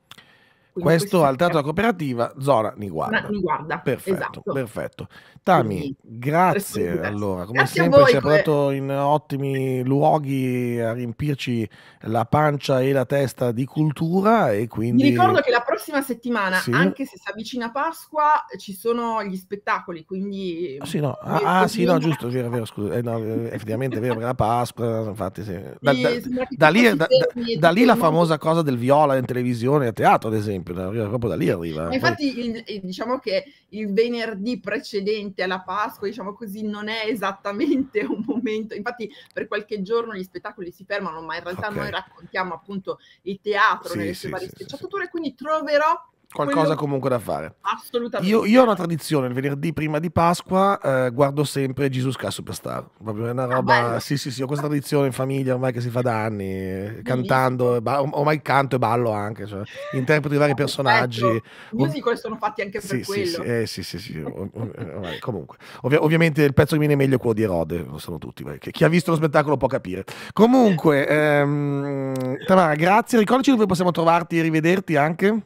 Questo al teatro cooperativa Zora mi guarda. Ma, mi guarda. Perfetto, esatto. perfetto. Tami, Quindi, grazie allora, come grazie sempre ci ha portato in ottimi luoghi a riempirci la pancia e la testa di cultura e quindi... Mi ricordo che la prossima settimana, sì. anche se si avvicina Pasqua, ci sono gli spettacoli, quindi... Ah sì, no, ah, ah, sì, no giusto, vero, vero, scusa, eh, no, eh, effettivamente è vero, perché la Pasqua, infatti sì. Da, da, da, da lì, da lì la famosa cosa del viola in televisione e a teatro, ad esempio proprio da lì arriva. E infatti, Poi... il, diciamo che il venerdì precedente alla Pasqua, diciamo così, non è esattamente un momento. Infatti, per qualche giorno gli spettacoli si fermano, ma in realtà okay. noi raccontiamo appunto il teatro sì, nelle sue sì, varie sì, sfaccettature. Quindi troverò Qualcosa Quello... comunque da fare. Assolutamente. Io, io, ho una tradizione, il venerdì prima di Pasqua eh, guardo sempre Jesus Christ Superstar. Proprio una ah, roba... Ah, sì, sì, sì, ho questa tradizione in famiglia ormai che si fa da anni, Bellissimo. cantando, ormai canto e ballo anche, cioè, interpreto i vari personaggi. I musical sono fatti anche per sì, quello. Sì, sì, eh, sì, sì, sì. ormai, comunque. Ovvi- ovviamente il pezzo che viene meglio è quello di Erode, lo sanno tutti, perché chi ha visto lo spettacolo può capire. Comunque, ehm, Tamara, grazie, ricordaci dove possiamo trovarti e rivederti anche.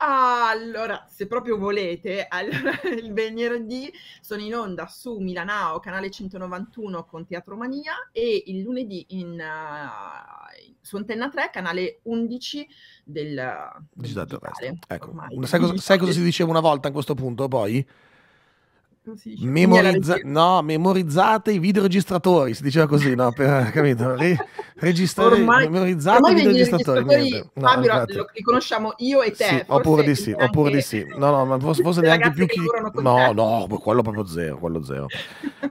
Allora, se proprio volete, allora, il venerdì sono in onda su Milanao, canale 191 con Teatro Mania e il lunedì in, uh, su Antenna 3, canale 11 del, del digitale. Ecco. Ormai, sai, cosa, sai cosa si diceva una volta a questo punto poi? Memorizza- no, memorizzate i videoregistratori, si diceva così, no? Per, capito? Re- registrare, ormai, memorizzate ormai i videoregistratori. videoregistratori no, Fabio, lo, li conosciamo io e te. Sì, oppure di sì, oppure di sì. No, no, ma forse, forse neanche più chi... No, no, quello proprio zero, quello zero.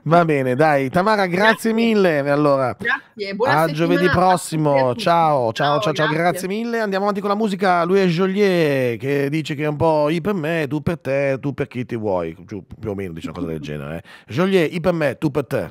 Va bene, dai, Tamara, grazie, grazie. mille. Allora, grazie, buona A giovedì prossimo, ciao, ciao, ciao, ciao, grazie. grazie. mille. Andiamo avanti con la musica. Lui è Joliet che dice che è un po' i per me, tu per te, tu per chi ti vuoi, più o meno, diciamo una cosa del genere. Eh. Joliet, i per me, tu per te.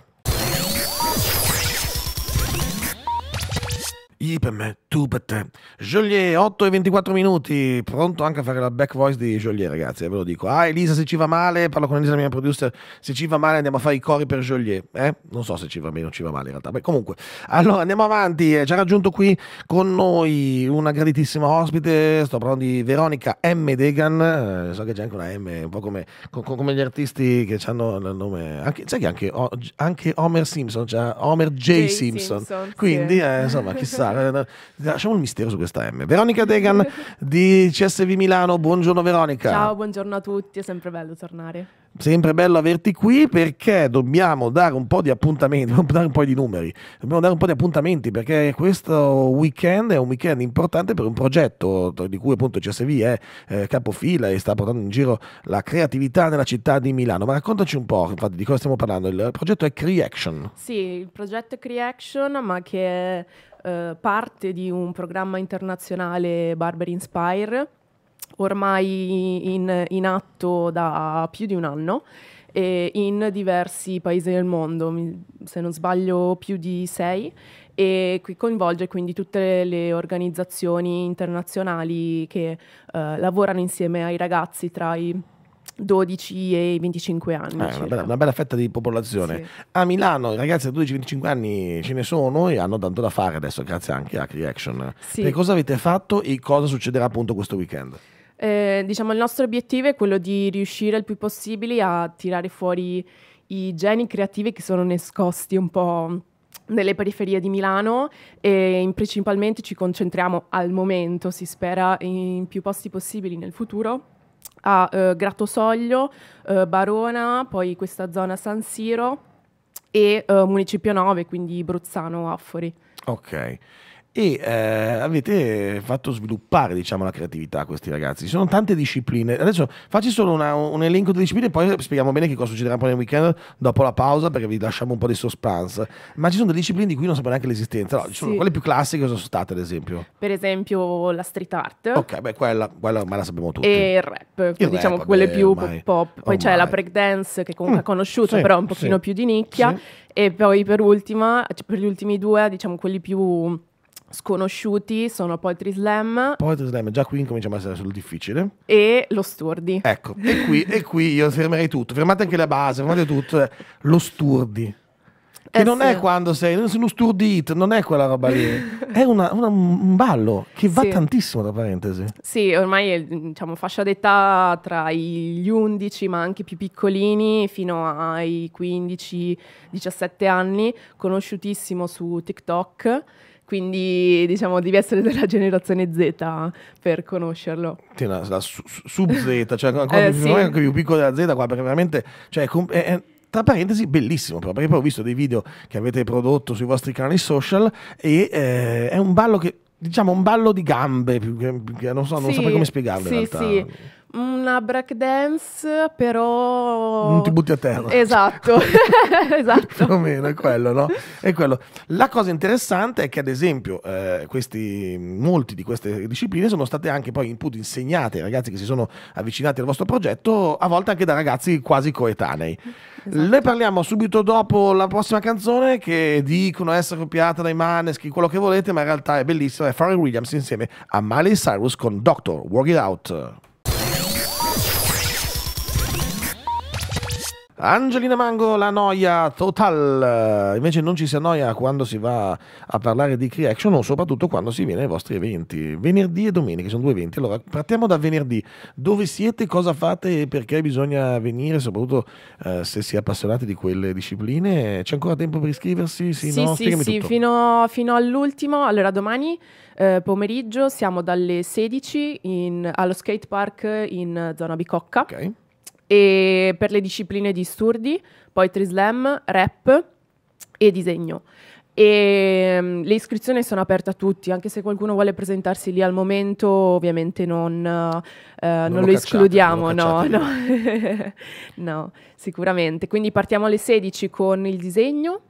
I per me, Tubet. Joliet, 8 e 24 minuti, pronto anche a fare la back voice di Joliet ragazzi, eh, ve lo dico. Ah Elisa se ci va male, parlo con Elisa la mia producer, se ci va male andiamo a fare i cori per Joliet. Eh? Non so se ci va bene o ci va male in realtà. Beh, comunque, allora andiamo avanti, eh, ci ha raggiunto qui con noi una graditissima ospite, sto parlando di Veronica M. Degan, eh, so che c'è anche una M, un po' come, co- come gli artisti che hanno il nome, anche, sai che anche, anche Homer Simpson, cioè Homer J. J. Simpson. Simpson. Quindi sì. Eh, insomma chissà. Eh, lasciamo il mistero su questa M. Veronica Degan di CSV Milano, buongiorno Veronica. Ciao, buongiorno a tutti, è sempre bello tornare sempre bello averti qui perché dobbiamo dare un po' di appuntamenti, dobbiamo dare un po' di numeri, dobbiamo dare un po' di appuntamenti perché questo weekend è un weekend importante per un progetto di cui appunto CSV è eh, capofila e sta portando in giro la creatività nella città di Milano. Ma raccontaci un po' infatti di cosa stiamo parlando. Il progetto è Creation. Sì, il progetto è Creaction ma che è eh, parte di un programma internazionale Barber Inspire ormai in, in atto da più di un anno in diversi paesi del mondo, se non sbaglio più di sei, e qui coinvolge quindi tutte le organizzazioni internazionali che eh, lavorano insieme ai ragazzi tra i 12 e i 25 anni. Ah, una, bella, una, bella, fetta di popolazione. Sì. A Milano i ragazzi da 12-25 anni ce ne sono e hanno tanto da fare adesso, grazie anche a Creaction. Sì. Che cosa avete fatto e cosa succederà appunto questo weekend? Eh, diciamo il nostro obiettivo è quello di riuscire il più possibile a tirare fuori i geni creativi che sono nascosti un po' nelle periferie di Milano e principalmente ci concentriamo al momento, si spera in più posti possibili nel futuro, a eh, Grattosoglio, eh, Barona, poi questa zona San Siro e eh, Municipio 9, quindi Bruzzano, Affori. Ok e eh, avete fatto sviluppare diciamo, la creatività a questi ragazzi. Ci sono tante discipline. Adesso facci solo una, un elenco di discipline e poi spieghiamo bene che cosa succederà poi nel weekend dopo la pausa perché vi lasciamo un po' di suspense. Ma ci sono delle discipline di cui non sapevo neanche l'esistenza. No, ci sono quelle più classiche cosa sono state ad esempio? Per esempio la street art. Ok, beh quella, quella ormai la sappiamo tutti. E il rap, il diciamo rap, quelle beh, più ormai, pop. Poi ormai. c'è la breakdance che comunque mm, è conosciuta sì, però un pochino sì, più di nicchia. E poi per ultima, cioè, per gli ultimi due, diciamo quelli più sconosciuti sono Poetry Slam. Poetry Slam, già qui incominciamo a essere sul difficile. E lo Sturdi. Ecco, e qui, e qui io fermerei tutto. Fermate anche la base, fermate tutto. Eh. Lo Sturdi. Che eh non sì. è quando sei, non sei uno sturdito, non è quella roba lì. È una, una, un ballo che va sì. tantissimo, tra parentesi. Sì, ormai è diciamo, fascia d'età tra gli 11, ma anche più piccolini, fino ai 15-17 anni, conosciutissimo su TikTok quindi diciamo devi essere della generazione Z per conoscerlo. la, la sub Z, cioè ancora, eh, più, sì. anche più piccola della Z qua, perché veramente cioè, è, è tra parentesi bellissimo però, perché poi ho visto dei video che avete prodotto sui vostri canali social e eh, è un ballo che diciamo un ballo di gambe più che, più che non so non sì, saprei come spiegarlo sì, in realtà. Sì una break dance, però... Non ti butti a terra. Esatto, esatto. Più o meno è quello, no? È quello. La cosa interessante è che, ad esempio, eh, questi, molti di queste discipline sono state anche poi input insegnate ai ragazzi che si sono avvicinati al vostro progetto, a volte anche da ragazzi quasi coetanei. Esatto. Ne parliamo subito dopo la prossima canzone che dicono essere copiata dai Maneschi, quello che volete, ma in realtà è bellissima, è Farrell Williams insieme a Miley Cyrus con Doctor, Work It Out. Angelina Mango, la noia total. Invece non ci si annoia quando si va a parlare di creation o soprattutto quando si viene ai vostri eventi. Venerdì e domenica sono due eventi. Allora, partiamo da venerdì. Dove siete, cosa fate e perché bisogna venire, soprattutto eh, se si è appassionati di quelle discipline. C'è ancora tempo per iscriversi? Sì, sì, no? sì, sì fino, fino, all'ultimo. Allora, domani eh, pomeriggio siamo dalle 16 in, allo skate park in zona Bicocca. Ok e per le discipline di Sturdi, Poetry Slam, Rap e Disegno. E, mm, le iscrizioni sono aperte a tutti, anche se qualcuno vuole presentarsi lì al momento, ovviamente non, uh, non, non lo, lo, escludiamo, non lo no, no. no, sicuramente. Quindi partiamo alle 16 con il disegno,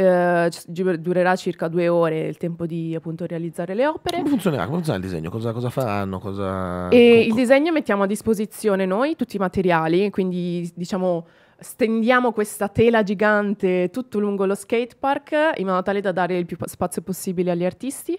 eh, durerà circa due ore il tempo di appunto realizzare le opere. Come funzionerà? Come funziona il disegno? Cosa, cosa faranno? Cosa... E il disegno mettiamo a disposizione noi tutti i materiali, quindi diciamo stendiamo questa tela gigante tutto lungo lo skatepark in modo tale da dare il più spazio possibile agli artisti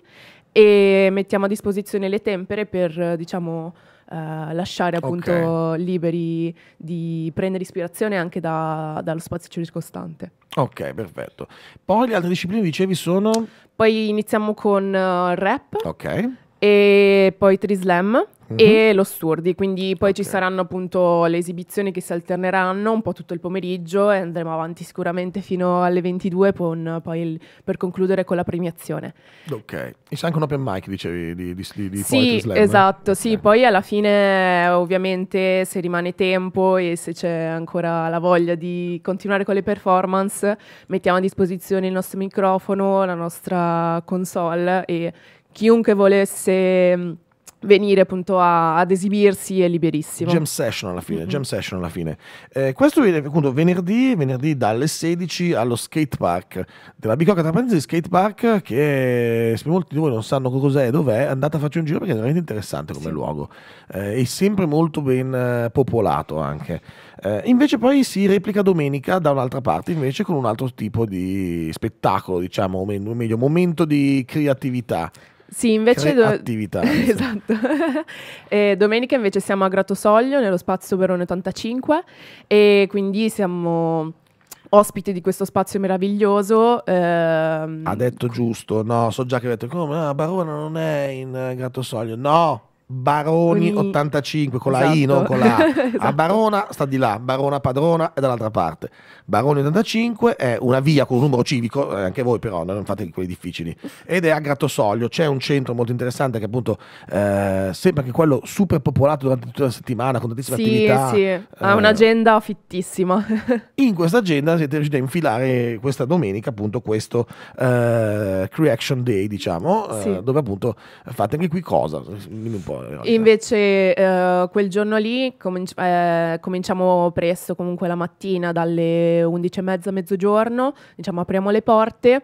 e mettiamo a disposizione le tempere per diciamo eh, lasciare appunto okay. liberi di prendere ispirazione anche da, dallo spazio circostante. Ok, perfetto. Poi le altre discipline dicevi sono? Poi iniziamo con uh, rap. Ok. E poi Trislam e mhm. lo Sturdi, quindi poi okay. ci saranno appunto le esibizioni che si alterneranno un po' tutto il pomeriggio e andremo avanti sicuramente fino alle 22 con, poi il, per concludere con la premiazione. Ok, e c'è anche un open mic dicevi di, di, di Sì, Slam, esatto, sì, okay. poi alla fine ovviamente se rimane tempo e se c'è ancora la voglia di continuare con le performance mettiamo a disposizione il nostro microfono, la nostra console e chiunque volesse venire appunto a, ad esibirsi è liberissimo. Jam session alla fine, mm-hmm. jam session alla fine. Eh, questo viene appunto venerdì, venerdì dalle 16 allo skate park della Bicocca tra parentesi skate park che se molti di voi non sanno cos'è e dov'è, andate a farci un giro perché è veramente interessante come sì. luogo eh, e sempre molto ben eh, popolato anche. Eh, invece poi si replica domenica da un'altra parte invece con un altro tipo di spettacolo, diciamo, o meglio momento di creatività. Sì, invece... Cioè, do... Attività. esatto. domenica invece siamo a Gratosoglio, nello spazio Verone 85, e quindi siamo ospite di questo spazio meraviglioso. Ehm... Ha detto giusto, no, so già che ha detto come, ah, Barona non è in eh, Gratosoglio, no! Baroni85 con esatto. la I, esatto. non con la A. esatto. A Barona sta di là, Barona Padrona è dall'altra parte. Baroni85 è una via con un numero civico, eh, anche voi però, non fate quelli difficili. Ed è a Grattosoglio, c'è un centro molto interessante che appunto eh, sembra che quello super popolato durante tutta la settimana con tantissime sì, attività. Sì, sì, ha eh, un'agenda fittissima. in questa agenda siete riusciti a infilare questa domenica appunto questo eh, Creation Day, diciamo, sì. Eh, dove appunto fate anche qui cosa? Dimmi un po'. Cioè, Invece eh, quel giorno lì cominci- eh, cominciamo presto, comunque la mattina dalle 11.30 a mezzogiorno, diciamo apriamo le porte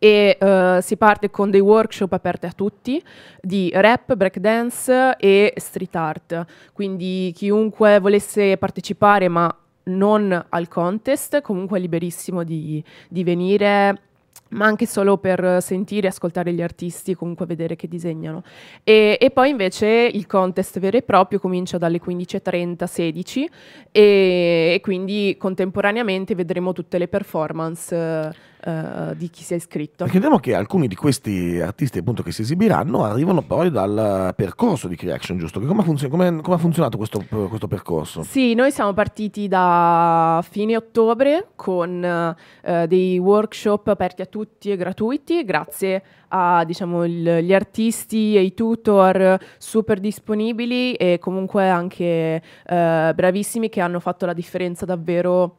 e uh, si parte con dei workshop aperti a tutti di rap, breakdance e street art. Quindi chiunque volesse partecipare ma non al contest, comunque è liberissimo di, di venire ma anche solo per sentire, ascoltare gli artisti, comunque vedere che disegnano. E, e poi invece il contest vero e proprio comincia dalle 15.30, 16 e, e quindi contemporaneamente vedremo tutte le performance eh, eh, di chi si è iscritto. Perché vediamo che alcuni di questi artisti appunto, che si esibiranno arrivano poi dal percorso di Creation, giusto? Come ha funzion- funzionato questo, questo, percorso? Sì, noi siamo partiti da fine ottobre con uh, dei workshop aperti a tutti e gratuiti, grazie a diciamo, il, gli artisti e i tutor super disponibili e comunque anche uh, bravissimi che hanno fatto la differenza davvero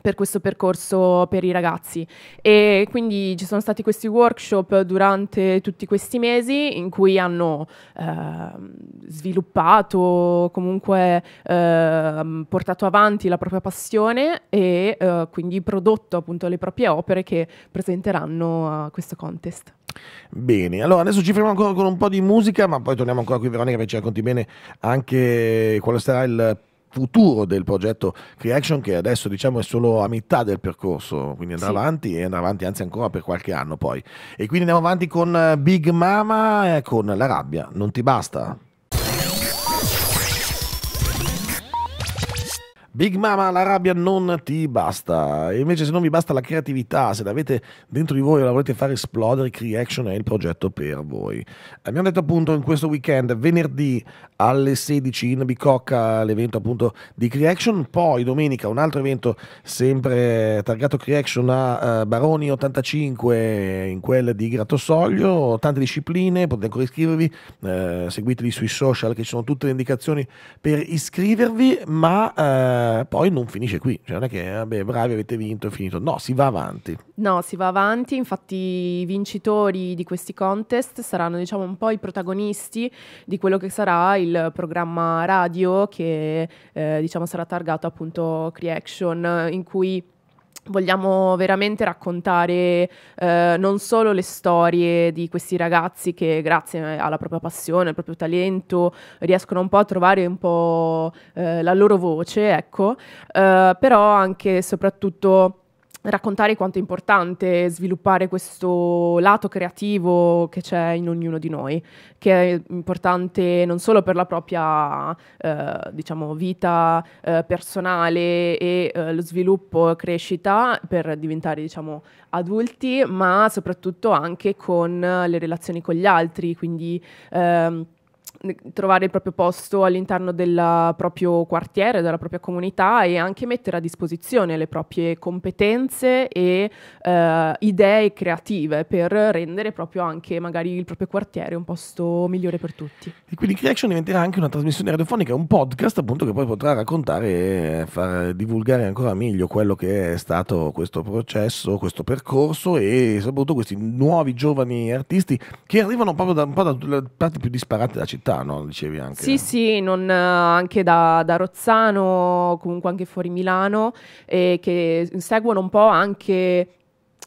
per questo percorso per i ragazzi e quindi ci sono stati questi workshop durante tutti questi mesi in cui hanno eh, sviluppato comunque eh, portato avanti la propria passione e eh, quindi prodotto appunto le proprie opere che presenteranno a questo contest. Bene, allora adesso ci fermiamo ancora con un po' di musica, ma poi torniamo ancora qui Veronica perché ci racconti bene anche quale sarà il futuro del progetto Creation che adesso diciamo è solo a metà del percorso, quindi andrà sì. avanti e andrà avanti anzi ancora per qualche anno poi. E quindi andiamo avanti con eh, Big Mama, e con La rabbia, non ti basta. Big Mama, la rabbia non ti basta. Invece, se non vi basta la creatività, se l'avete dentro di voi e la volete fare esplodere, Creation è il progetto per voi. Abbiamo detto appunto in questo weekend, venerdì alle 16 in Bicocca, l'evento appunto di Creation. Poi domenica un altro evento, sempre targato Creation a eh, Baroni 85, in quel di Grattosoglio. Tante discipline, potete ancora iscrivervi. Eh, seguiteli sui social che ci sono tutte le indicazioni per iscrivervi. Ma. Eh, eh, poi non finisce qui, cioè non è che vabbè, bravi avete vinto e finito, no, si va avanti. No, si va avanti, infatti i vincitori di questi contest saranno diciamo un po' i protagonisti di quello che sarà il programma radio che eh, diciamo sarà targato appunto Creaction in cui vogliamo veramente raccontare eh, non solo le storie di questi ragazzi che grazie eh, alla propria passione, al proprio talento riescono un po' a trovare un po' eh, la loro voce, ecco, eh, però anche e soprattutto raccontare quanto è importante sviluppare questo lato creativo che c'è in ognuno di noi, che è importante non solo per la propria eh, diciamo, vita eh, personale e eh, lo sviluppo, e crescita per diventare diciamo, adulti, ma soprattutto anche con le relazioni con gli altri, quindi ehm, trovare il proprio posto all'interno del proprio quartiere, della propria comunità e anche mettere a disposizione le proprie competenze e eh, idee creative per rendere proprio anche magari il proprio quartiere un posto migliore per tutti. E quindi Creation diventerà anche una trasmissione radiofonica, un podcast appunto che poi potrà raccontare e far divulgare ancora meglio quello che è stato questo processo, questo percorso e soprattutto questi nuovi giovani artisti che arrivano proprio da un po' da, tutte le parti più disparate della città città, no? Dicevi anche. Sì, sì, non, eh, anche da, da, Rozzano, comunque anche fuori Milano, e che seguono un po' anche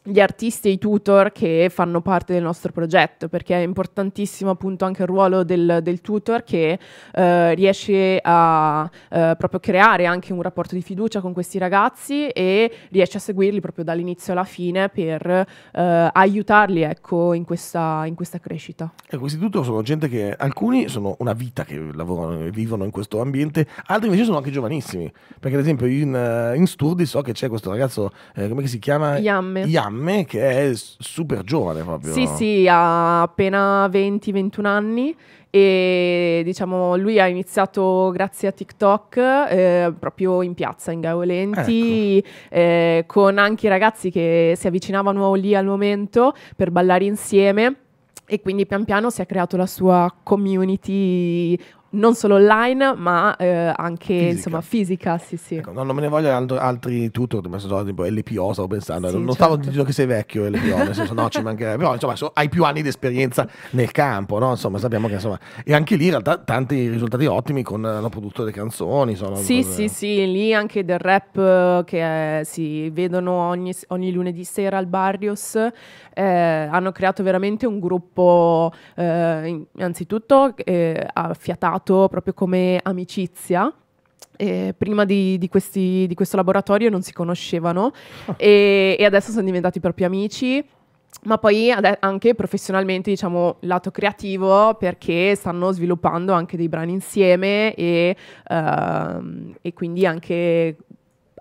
gli artisti e i tutor che fanno parte del nostro progetto, perché è importantissimo appunto anche il ruolo del, del tutor che eh, riesce a eh, proprio creare anche un rapporto di fiducia con questi ragazzi e riesce a seguirli proprio dall'inizio alla fine per eh, aiutarli ecco, in, questa, in questa crescita. E questi tutor sono gente che alcuni sono una vita che lavorano, vivono in questo ambiente, altri invece sono anche giovanissimi, perché ad esempio in, eh, in Sturdi so che c'è questo ragazzo, eh, come si chiama? Yamme. Yamme fiamme che è super giovane proprio. Sì, sì, ha appena 20-21 anni e diciamo lui ha iniziato grazie a TikTok eh, proprio in piazza in Gaolenti ecco. eh, con anche i ragazzi che si avvicinavano lì al momento per ballare insieme e quindi pian piano si è creato la sua community non solo online, ma eh, anche fisica. insomma fisica. Sì, sì. Ecco, no, non me ne voglio altri, altri tutor, tipo LPO, stavo pensando. Sì, non certo. stavo dicendo che sei vecchio LPO, nel senso no, ci mancherebbe. Però insomma so, hai più anni di esperienza nel campo, no? Insomma, sappiamo che insomma. E anche lì in realtà tanti risultati ottimi con la eh, produzione delle canzoni. Sono sì, cose... sì, sì, lì anche del rap eh, che è, eh, si vedono ogni, ogni lunedì sera al Barrios eh, hanno creato veramente un gruppo, eh, innanzitutto eh, affiatato proprio come amicizia, eh, prima di, di, questi, di, questo laboratorio non si conoscevano oh. e, e, adesso sono diventati proprio amici. Ma poi ad- anche professionalmente, diciamo, lato creativo, perché stanno sviluppando anche dei brani insieme e, uh, e quindi anche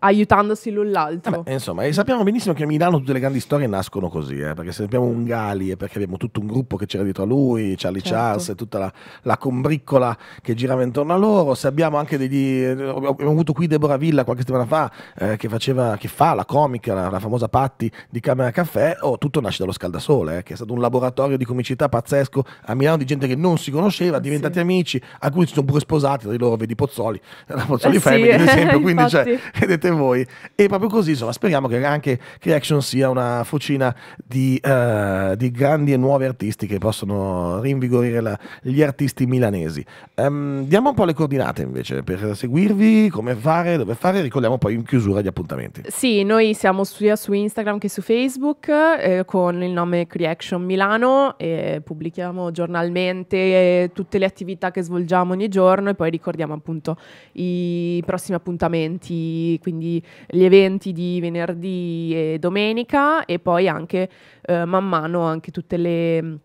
aiutandosi l'un l'altro. Eh beh, insomma, sappiamo benissimo che a Milano tutte le grandi storie nascono così, eh, perché se abbiamo un Gali e perché abbiamo tutto un gruppo che c'era dietro a lui, Charlie certo. Charles e tutta la, la, combriccola che girava intorno a loro, se abbiamo anche degli... abbiamo avuto qui Deborah Villa qualche settimana fa eh, che, faceva, che fa la comica, la, la famosa Patti di Camera Caffè, oh, tutto nasce dallo scaldasole, eh, che è stato un laboratorio di comicità pazzesco a Milano di gente che non si conosceva, diventati sì. amici, alcuni si sono pure sposati, tra di loro vedi Pozzoli, la Pozzoli eh Family sì, ad esempio, quindi cioè, vedete voi. E proprio così, insomma, speriamo che anche Reaction sia una fucina di, uh, di grandi e nuovi artisti che possono rinvigorire la, gli artisti milanesi. Um, diamo un po' le coordinate invece per seguirvi, come fare, dove fare, ricordiamo poi in chiusura gli appuntamenti. Sì, noi siamo sia su Instagram che su Facebook eh, con il nome Creaction Milano e pubblichiamo giornalmente eh, tutte le attività che svolgiamo ogni giorno e poi ricordiamo appunto i prossimi appuntamenti, quindi quindi gli eventi di venerdì e domenica e poi anche eh, man mano anche tutte le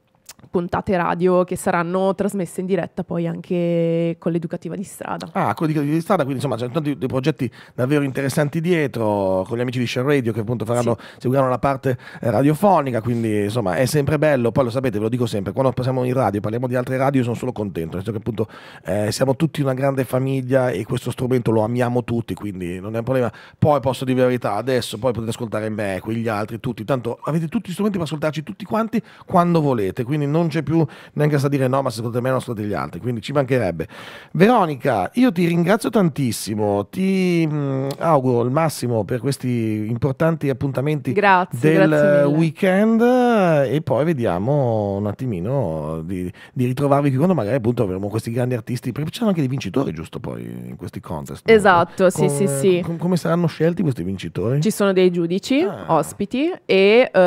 puntate radio che saranno trasmesse in diretta poi anche con l'educativa di strada. Ah, con l'educativa di strada, quindi insomma c'è tanti dei progetti davvero interessanti dietro, con gli amici di Share Radio che appunto faranno, sì. seguiranno la parte eh, radiofonica, quindi insomma è sempre bello, poi lo sapete, ve lo dico sempre, quando passiamo in radio, parliamo di altre radio, sono solo contento, nel senso che appunto eh, siamo tutti una grande famiglia e questo strumento lo amiamo tutti, quindi non è un problema. Poi posso dire verità, adesso poi potete ascoltare me, quegli altri, tutti, tanto avete tutti gli strumenti per ascoltarci tutti quanti quando volete, quindi non c'è più neanche a dire no, ma secondo me non sono degli altri, quindi ci mancherebbe. Veronica, io ti ringrazio tantissimo, ti mm, auguro il massimo per questi importanti appuntamenti grazie, del grazie weekend e poi vediamo un attimino di, di ritrovarvi qui quando magari appunto avremo questi grandi artisti, perché c'erano anche dei vincitori giusto poi in questi contest. Esatto, no? sì, sì, sì. come saranno scelti questi vincitori? Ci sono dei giudici, ah. ospiti e, uh,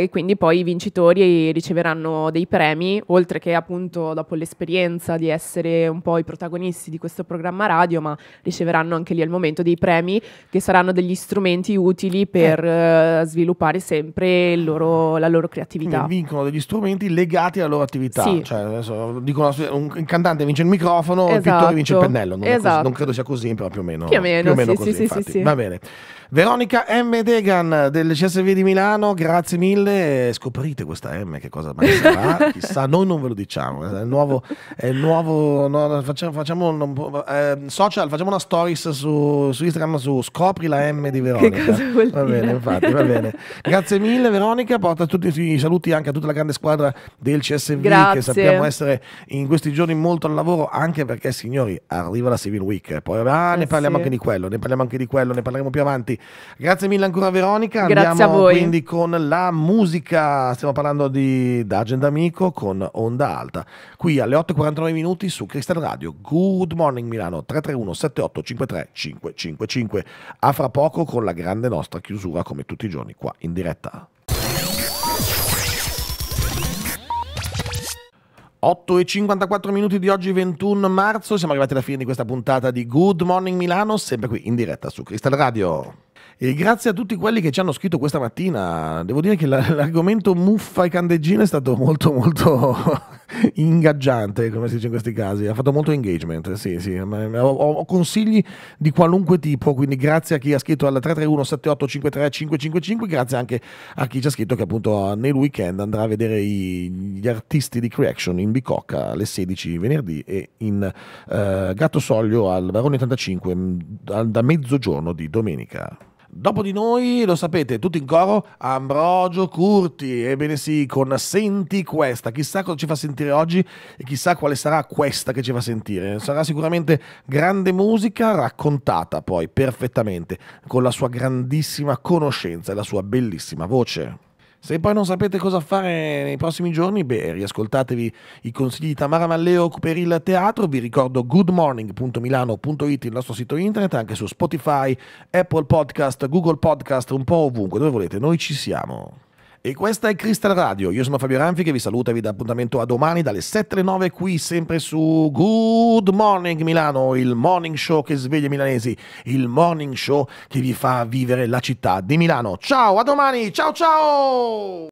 e quindi poi i vincitori riceveranno vincono dei premi, oltre che appunto dopo l'esperienza di essere un po' i protagonisti di questo programma radio, ma riceveranno anche lì al momento dei premi che saranno degli strumenti utili per eh. eh sviluppare sempre loro, la loro creatività. Quindi vincono degli strumenti legati alla loro attività. Sì. Cioè, adesso, dicono, un cantante vince il microfono, esatto. il pittore vince il esatto. pennello. Non, esatto. così, non esatto. credo sia così, però più o meno. Più o meno, più o meno sì, così, sì, sì, sì. Va bene. Veronica M. Degan del CSV di Milano, grazie mille. Scoprite questa M, che cosa mai sarà? Chissà, noi non ve lo diciamo. È il nuovo, è il nuovo no, facciamo, facciamo non, eh, social, facciamo una stories su, su, Instagram su Scopri la M di Veronica. Che cosa vuol va dire? bene, infatti, va bene. Grazie mille, Veronica. Porta tutti i saluti anche a tutta la grande squadra del CSV grazie. che sappiamo essere in questi giorni molto al lavoro, anche perché, signori, arriva la Civil Week. Poi ah, ne eh parliamo sì. anche di quello, ne parliamo anche di quello, ne parleremo più avanti. Grazie mille ancora Veronica. Grazie Andiamo a voi. quindi con la musica. Stiamo parlando di D'Agenda Amico con Onda Alta. Qui alle 8.49 minuti su Crystal Radio. Good Morning Milano 331 78 53 555. A fra poco con la grande nostra chiusura come tutti i giorni qua in diretta. 8 e 54 minuti di oggi 21 marzo, siamo arrivati alla fine di questa puntata di Good Morning Milano, sempre qui in diretta su Crystal Radio. E grazie a tutti quelli che ci hanno scritto questa mattina. Devo dire che l'argomento muffa e candeggina è stato molto, molto ingaggiante, come si dice in questi casi. Ha fatto molto engagement. Sì, sì. Ho, ho consigli di qualunque tipo. Quindi grazie a chi ha scritto al 331-7853-555. Grazie anche a chi ci ha scritto che appunto nel weekend andrà a vedere i, gli artisti di Creation in Bicocca alle 16 venerdì e in eh, Gatto Soglio al Barone 85 mm, da mezzogiorno di domenica. Dopo di noi, lo sapete, tutti in coro, Ambrogio Curti. Ebbene sì, con Senti questa. Chissà cosa ci fa sentire oggi e chissà quale sarà questa che ci fa sentire. Sarà sicuramente grande musica raccontata poi perfettamente con la sua grandissima conoscenza e la sua bellissima voce. Se poi non sapete cosa fare nei prossimi giorni, beh, riascoltatevi i consigli di Tamara Malleo per il teatro. Vi ricordo goodmorning.milano.it, il nostro sito internet, anche su Spotify, Apple Podcast, Google Podcast, un po' ovunque, dove volete. Noi ci siamo. E questa è Crystal Radio, io sono Fabio Ranfi che vi saluta e vi dà appuntamento a domani dalle 7 alle 9 qui sempre su Good Morning Milano, il morning show che sveglia i milanesi, il morning show che vi fa vivere la città di Milano. Ciao, a domani, ciao ciao!